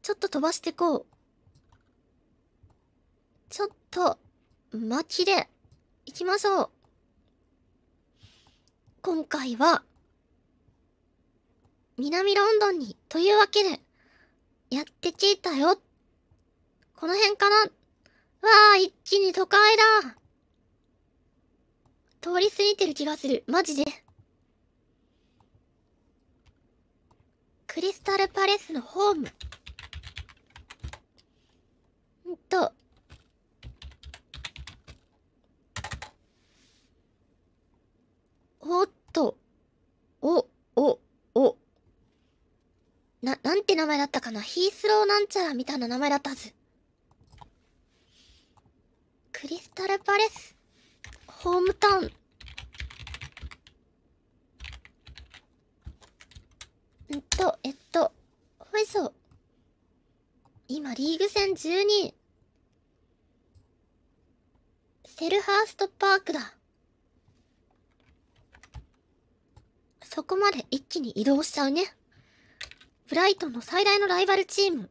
ちょっと飛ばしてこう。ちょっと、待ちで、行きましょう。今回は、南ロンドンに、というわけで、やってちいたよ。この辺かなわあ、一気に都会だ通り過ぎてる気がする。マジで。クリスタルパレスのホーム。名前だったかなヒースローなんちゃらみたいな名前だったはず。クリスタルパレス。ホームタウン。えっと、えっと、ほいそう。今、リーグ戦12位。セルハーストパークだ。そこまで一気に移動しちゃうね。ブライトンの最大のライバルチーム。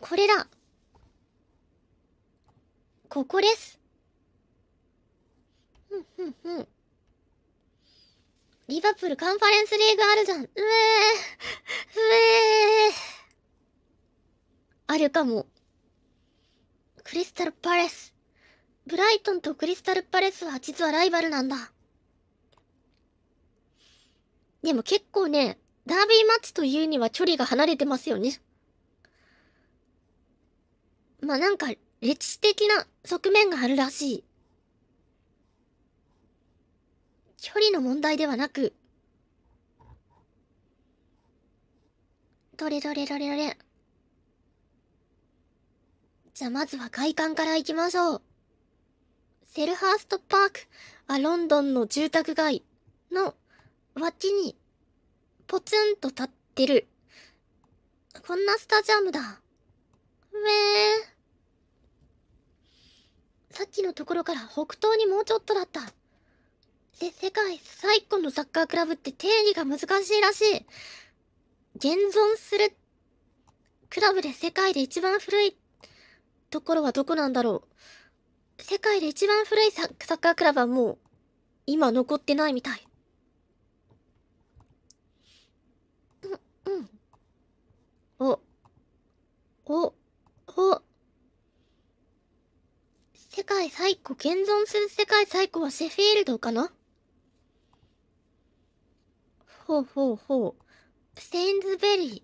これだ。ここです。ふんふんふん。リバプルカンファレンスリーグあるじゃん。うえうえあるかも。クリスタルパレス。ブライトンとクリスタルパレスは実はライバルなんだ。でも結構ね、ダービーマッチというには距離が離れてますよね。まあなんか、歴史的な側面があるらしい。距離の問題ではなく、どれどれどれどれ。じゃあまずは外観から行きましょう。セルハーストパークはロンドンの住宅街の脇に、ポツンと立ってる。こんなスタジアムだ。うえさっきのところから北東にもうちょっとだった。せ、世界最古のサッカークラブって定義が難しいらしい。現存する、クラブで世界で一番古いところはどこなんだろう。世界で一番古いサッカークラブはもう、今残ってないみたい。お、お、お。世界最古、現存する世界最古はシェフィールドかなほうほうほう。セインズベリ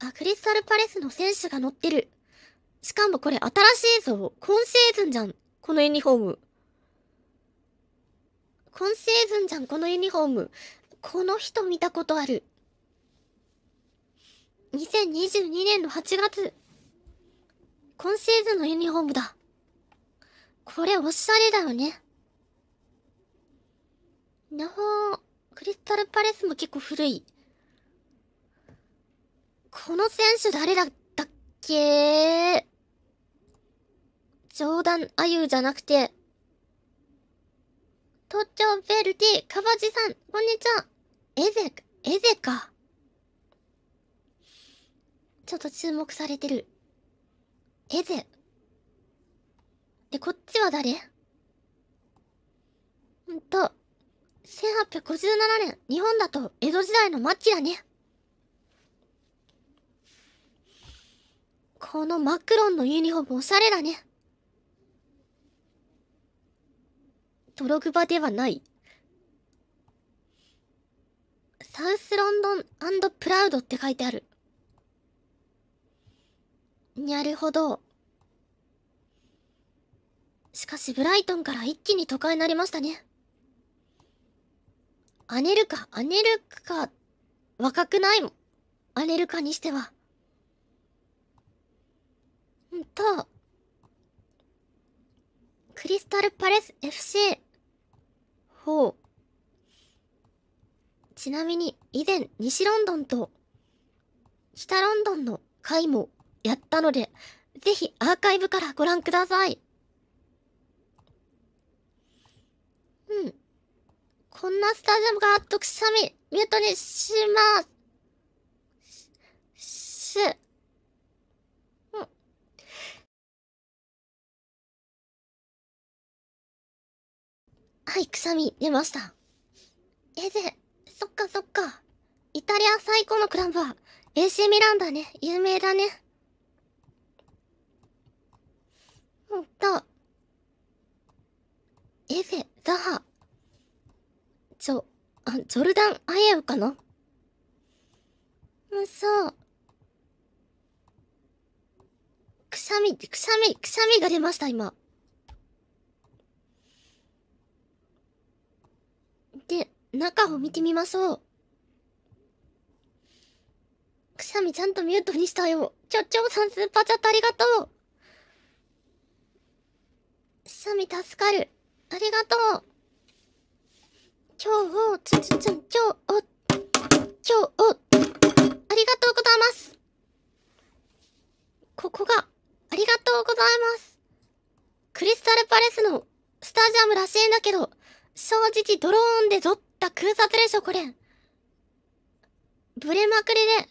ー。あ、クリスタルパレスの選手が乗ってる。しかもこれ新しいぞ。今シーズンじゃん。このユニフォーム。今シーズンじゃん、このユニフォーム。この人見たことある。2022年の8月。今シーズンのユニフォームだ。これおしゃれだよね。なほー、クリスタルパレスも結構古い。この選手誰だったっけジョーダン・アユじゃなくて、東京ヴェルディ・カバジさん、こんにちは。エゼ、エゼか。ちょっと注目されてるエゼでこっちは誰んと1857年日本だと江戸時代の末期だねこのマクロンのユニフォームおしゃれだねドログバではないサウスロンドンプラウドって書いてあるなるほど。しかしブライトンから一気に都会になりましたね。アネルカ、アネルカ、若くないもん。アネルカにしては。んと、クリスタルパレス FC。ほう。ちなみに、以前、西ロンドンと、北ロンドンの会もやったので、ぜひアーカイブからご覧ください。うん。こんなスタジアムがあっとくしゃみ、ミュートにします。し、し、うん。はい、くしゃみ出ました。えで、そっかそっか。イタリア最高のクラブは AC ミランだね。有名だね。んとエフェザハジョあジョルダンアイエウかなうんそうくしゃみくしゃみくしゃみが出ました今で中を見てみましょうくしゃみちゃんとミュートにしたよちょちょさんスーパーチャットありがとうサミ助かる。ありがとう。今日を、ちょちん、今日を、今日を、ありがとうございます。ここが、ありがとうございます。クリスタルパレスのスタジアムらしいんだけど、正直ドローンで撮った空撮でしょ、これ。ブレまくりで、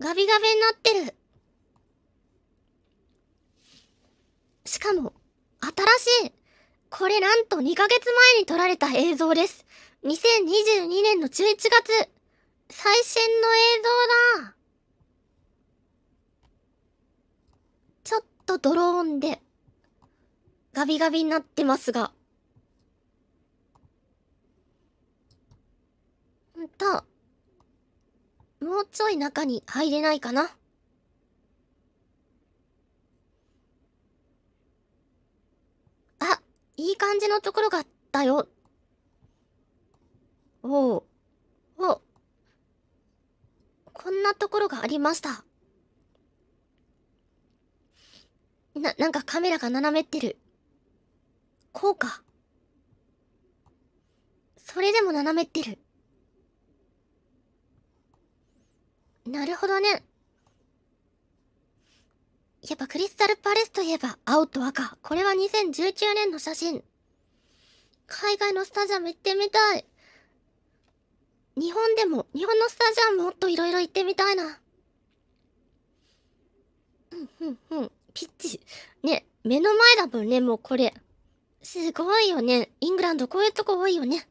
ガビガビになってる。しかも、新しいこれなんと2ヶ月前に撮られた映像です。2022年の11月最新の映像だちょっとドローンでガビガビになってますが。ほんと、もうちょい中に入れないかな。いい感じのところが、だよ。おう。お。こんなところがありました。な、なんかカメラが斜めってる。こうか。それでも斜めってる。なるほどね。やっぱクリスタルパレスといえば青と赤。これは2019年の写真。海外のスタジアム行ってみたい。日本でも、日本のスタジアムもっといろいろ行ってみたいな。うんうんうん。ピッチ。ね、目の前だもんね、もうこれ。すごいよね。イングランドこういうとこ多いよね。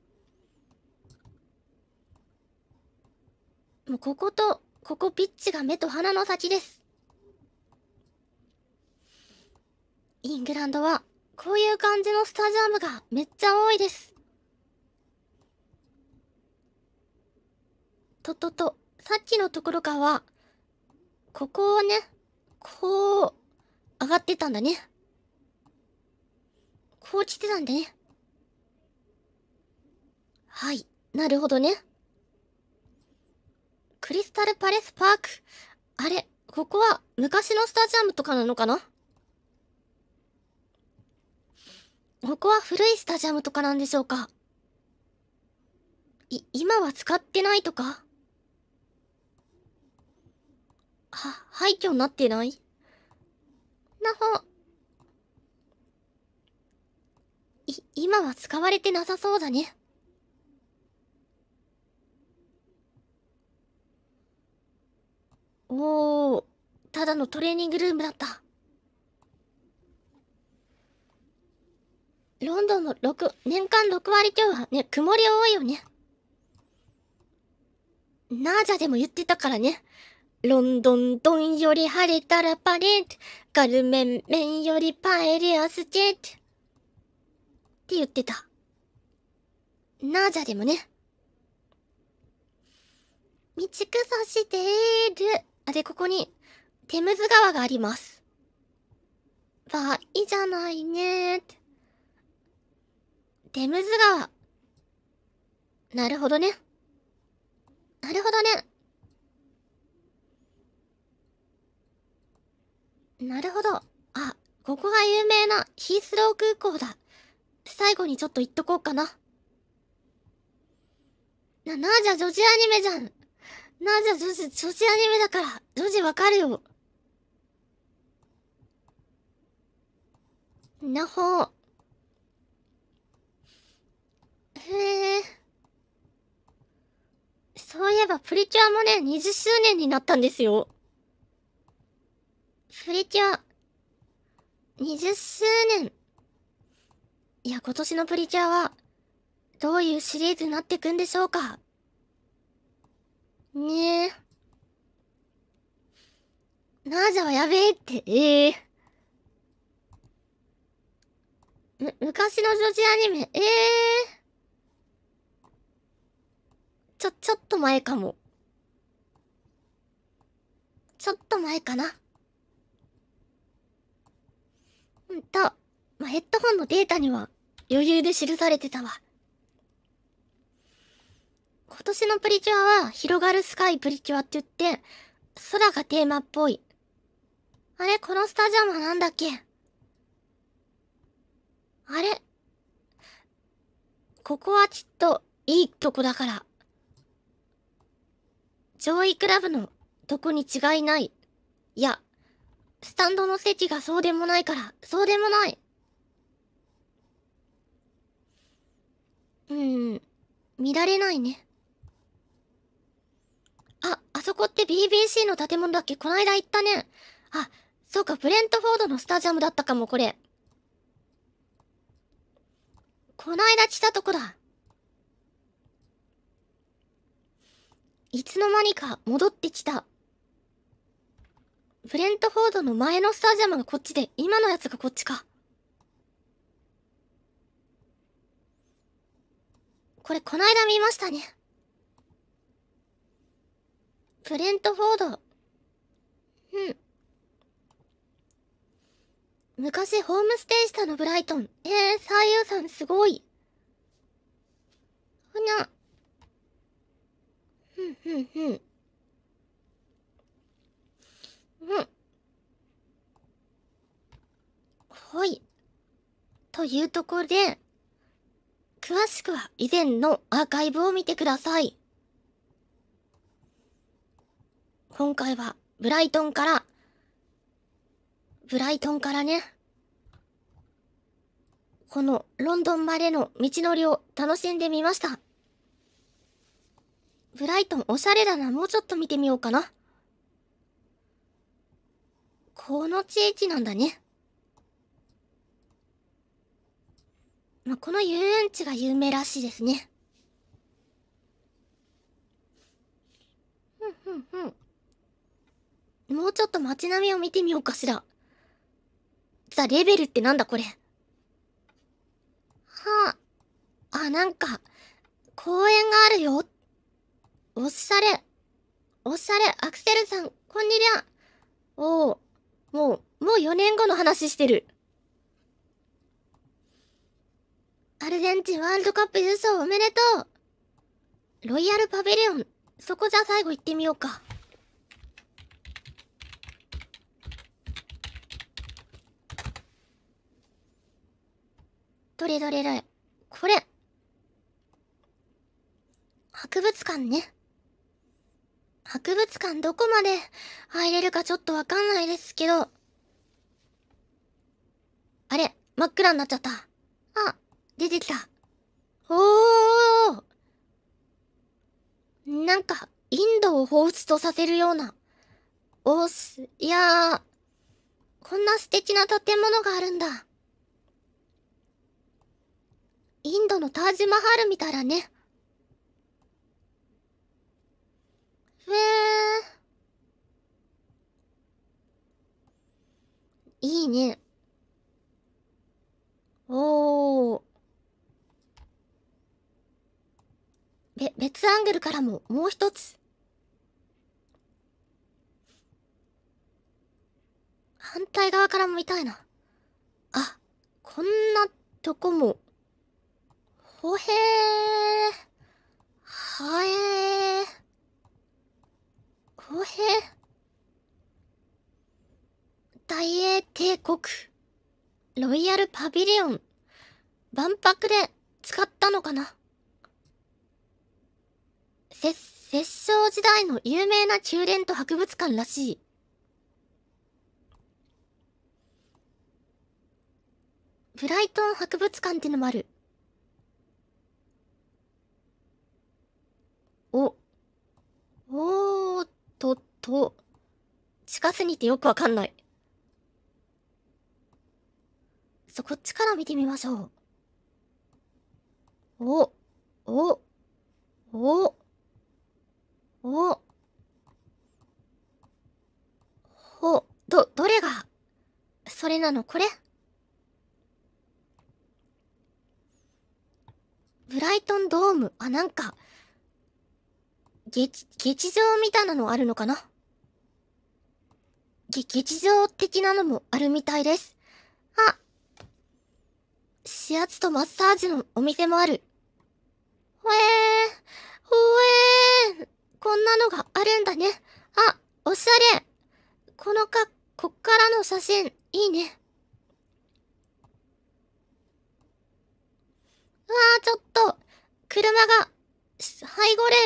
もうここと、ここピッチが目と鼻の先です。イングランドは、こういう感じのスタジアムがめっちゃ多いです。ととと、さっきのところからは、ここをね、こう、上がってたんだね。こう来てたんだね。はい、なるほどね。クリスタルパレスパーク。あれ、ここは昔のスタジアムとかなのかなここは古いスタジアムとかなんでしょうかい、今は使ってないとかは、廃墟になってないなほ、い、今は使われてなさそうだね。おー、ただのトレーニングルームだった。ロンドンの6、年間6割強はね、曇り多いよね。ナージャでも言ってたからね。ロンドンドンより晴れたらパレッガルメンメンよりパエリアスチェット。って言ってた。ナージャでもね。道草してる。あ、で、ここに、テムズ川があります。わいいじゃないねーって。テムズ川。なるほどね。なるほどね。なるほど。あ、ここが有名なヒースロー空港だ。最後にちょっと言っとこうかな。な、なあじゃ女子アニメじゃん。なあじゃ女子、女子アニメだから、女子わかるよ。なほー。へえ。そういえばプリキュアもね、20周年になったんですよ。プリキュア、20周年。いや、今年のプリキュアは、どういうシリーズになってくんでしょうか。ねえ。ナージャはやべえって、ええー、む、昔の女子アニメ、ええーちょ、ちょっと前かも。ちょっと前かな。うんと、まあ、ヘッドホンのデータには余裕で記されてたわ。今年のプリキュアは、広がるスカイプリキュアって言って、空がテーマっぽい。あれこのスタジアムはなんだっけあれここはきっと、いいとこだから。上位クラブのとこに違いない。いや、スタンドの席がそうでもないから、そうでもない。うん、見られないね。あ、あそこって BBC の建物だっけこないだ行ったね。あ、そうか、ブレントフォードのスタジアムだったかも、これ。こないだ来たとこだ。いつの間にか戻ってきた。ブレントフォードの前のスタジアムがこっちで、今のやつがこっちか。これ、こないだ見ましたね。ブレントフォード。うん。昔ホームステイしたのブライトン。えー、サーユーさんすごい。ほにゃ。ふんふんふん。うん。はい。というところで、詳しくは以前のアーカイブを見てください。今回は、ブライトンから、ブライトンからね、このロンドンまでの道のりを楽しんでみました。ブライトンおしゃれだな。もうちょっと見てみようかな。この地域なんだね。まあ、この遊園地が有名らしいですね。ふんふんふん。もうちょっと街並みを見てみようかしら。ザ・レベルってなんだこれ。はあ。あ、なんか、公園があるよっおっしゃれ。おっしゃれ。アクセルさん、こんにりゃ。おお。もう、もう4年後の話してる。アルゼンチンワールドカップ優勝おめでとうロイヤルパビリオン、そこじゃ最後行ってみようか。どれどれどれ、これ。博物館ね。博物館どこまで入れるかちょっとわかんないですけど。あれ、真っ暗になっちゃった。あ、出てきた。おーなんか、インドを彷彿とさせるような。おす、いやー、こんな素敵な建物があるんだ。インドのタージマハルみたいだね。へえいいねおおべ別アングルからももう一つ反対側からも見たいなあこんなとこもほへーはえー公平大英帝国ロイヤルパビリオン万博で使ったのかなせ、摂政時代の有名な宮殿と博物館らしい。ブライトン博物館ってのもある。お、おーっと、と、近すぎてよくわかんない。そう、こっちから見てみましょう。お、お、お、お、ほ、ど、どれが、それなのこれブライトンドーム。あ、なんか、劇、劇場みたいなのあるのかなげ、劇場的なのもあるみたいです。あ指圧とマッサージのお店もある。ほえー、ほえー、こんなのがあるんだね。あ、おしゃれ。このか、こっからの写真、いいね。うわー、ちょっと、車が背後霊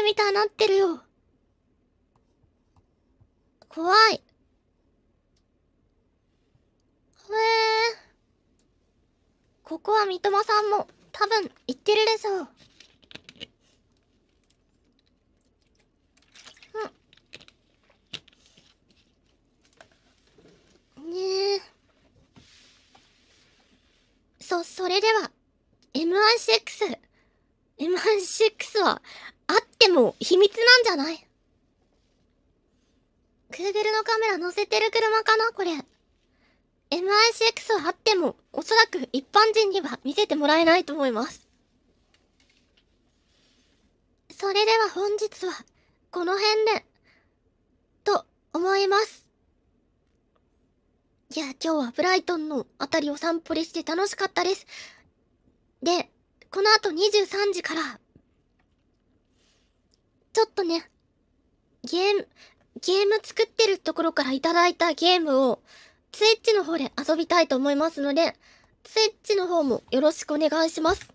みたいになってるよ。怖い。ほえー。ここは三笘さんも多分行ってるでしょう。んねえそそれでは MI6 M6 は、あっても秘密なんじゃない ?Google のカメラ載せてる車かなこれ。MI6 はあっても、おそらく一般人には見せてもらえないと思います。それでは本日は、この辺で、と思います。いや、今日はブライトンのあたりを散歩でして楽しかったです。で、この後23時から、ちょっとね、ゲーム、ゲーム作ってるところからいただいたゲームを、ツイッチの方で遊びたいと思いますので、ツイッチの方もよろしくお願いします。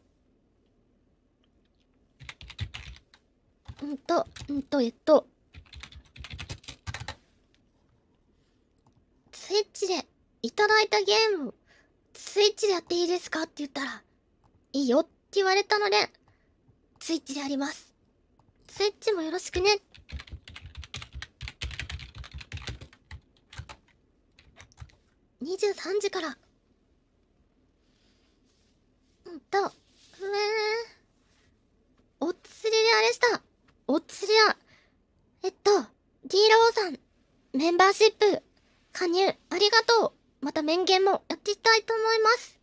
うんと、んと、えっと、ツイッチでいただいたゲーム、ツイッチでやっていいですかって言ったら、いいよって言われたので、スイッチであります。スイッチもよろしくね。23時から。うんと、うえお釣りであれした。お釣りや。えっと、D ローさん、メンバーシップ、加入、ありがとう。また面言もやっていきたいと思います。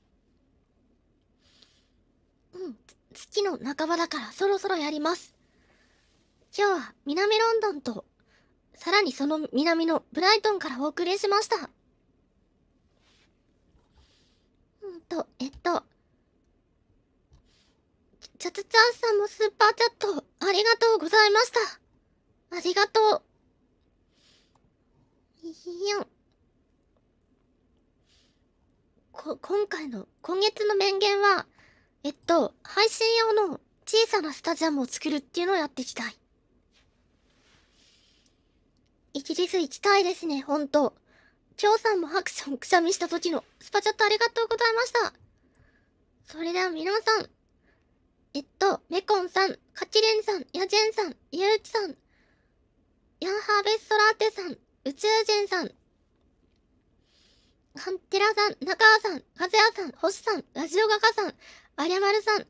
月の半ばだからそろそろやります。今日は南ロンドンと、さらにその南のブライトンからお送りしました。うんと、えっと、チャチャチさんもスーパーチャットありがとうございました。ありがとう。いやん。こ、今回の、今月の面言は、えっと、配信用の小さなスタジアムを作るっていうのをやっていきたい。イギリス行きたいですね、ほんと。今日さんもハクションくしゃみした時のスパチャットありがとうございました。それでは皆さん。えっと、メコンさん、カキレンさん、ヤジェンさん、ユウチさん、ヤンハーベストラーテさん、宇宙人さん、ハンテラさん、中川さん、カズヤさん、星さん、ラジオガカさん、ありゃまるさん。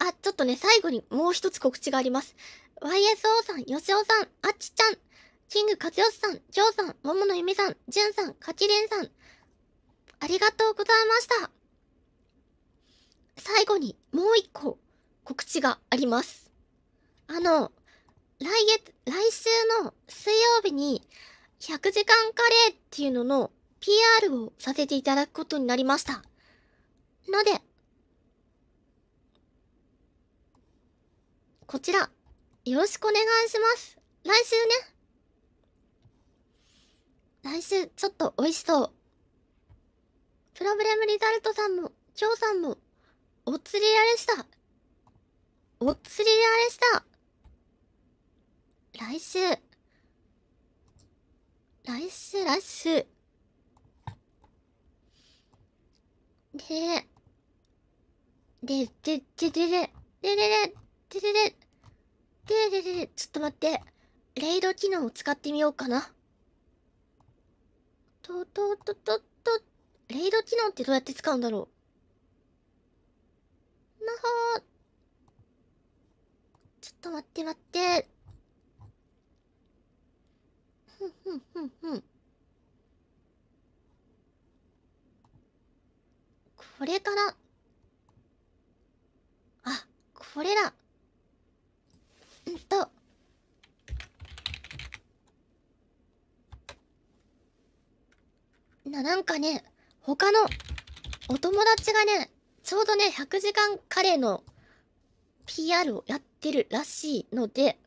あ、ちょっとね、最後にもう一つ告知があります。YSO さん、よしおさん、あっちちゃん、キングかつよしさん、きょうさん、もものゆめさん、じゅんさん、かきれんさん、ありがとうございました。最後にもう一個告知があります。あの、来月、来週の水曜日に100時間カレーっていうのの PR をさせていただくことになりました。ので、こちら、よろしくお願いします。来週ね。来週、ちょっと美味しそう。プロブレムリザルトさんも、きょうさんも、お釣りあれした。お釣りあれした。来週。来週、来週。で、で、で、で、で、で、で、で、で、てれれ、てれれれ、ちょっと待って。レイド機能を使ってみようかな。と、と、と、と、と、レイド機能ってどうやって使うんだろう。なほー。ちょっと待って待って。ふんふんふんふん。これから。あ、これだ。うんとななんかね他のお友達がねちょうどね100時間カレーの PR をやってるらしいので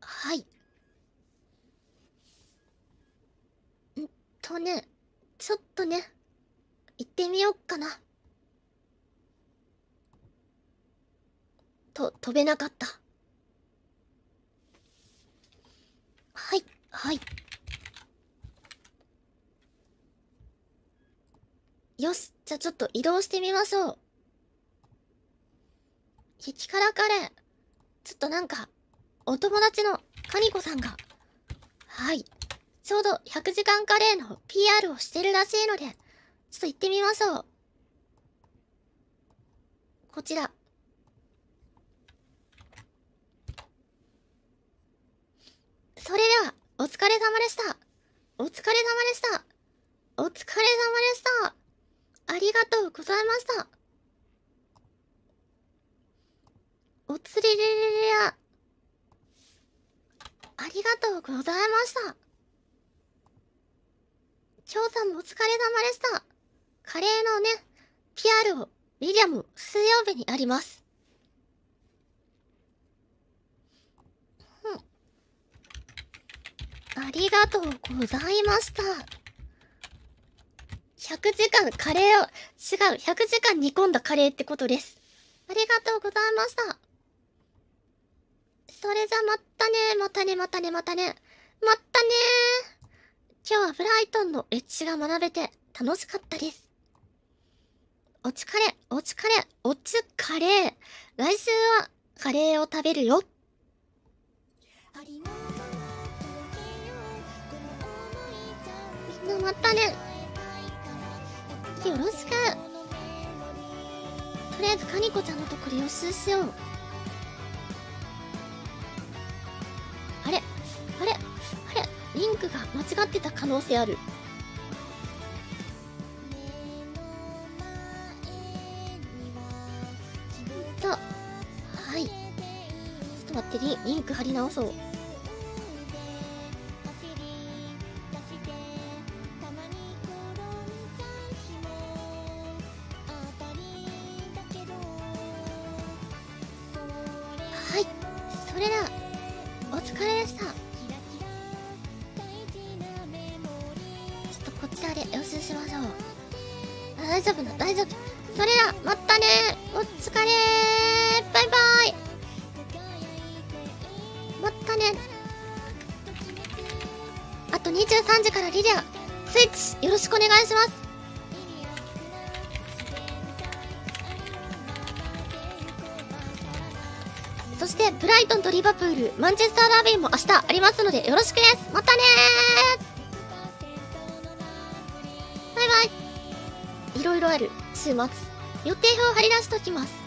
はいんとねちょっとね行ってみようかなと、飛べなかった。はい、はい。よし、じゃあちょっと移動してみましょう。激辛カレー。ちょっとなんか、お友達のカニコさんが、はい。ちょうど100時間カレーの PR をしてるらしいので、ちょっと行ってみましょう。こちら。それでは、お疲れ様でした。お疲れ様でした。お疲れ様でした。ありがとうございました。おつりりりりや。ありがとうございました。ちょうさんもお疲れ様でした。カレーのね、PR を、ミリアム、水曜日にあります。ありがとうございました。100時間カレーを、違う、100時間煮込んだカレーってことです。ありがとうございました。それじゃまたねまたねまたねまたね。またね今日はブライトンのエッジが学べて楽しかったです。お疲れ、お疲れ、お疲れ。来週はカレーを食べるよ。またねよろしくとりあえずカニコちゃんのところ予習しようあれあれあれリンクが間違ってた可能性あるとはいちょっと待ってリンク貼り直そう便も明日ありますのでよろしくですまたねバイバイいろいろある週末予定表を貼り出しておきます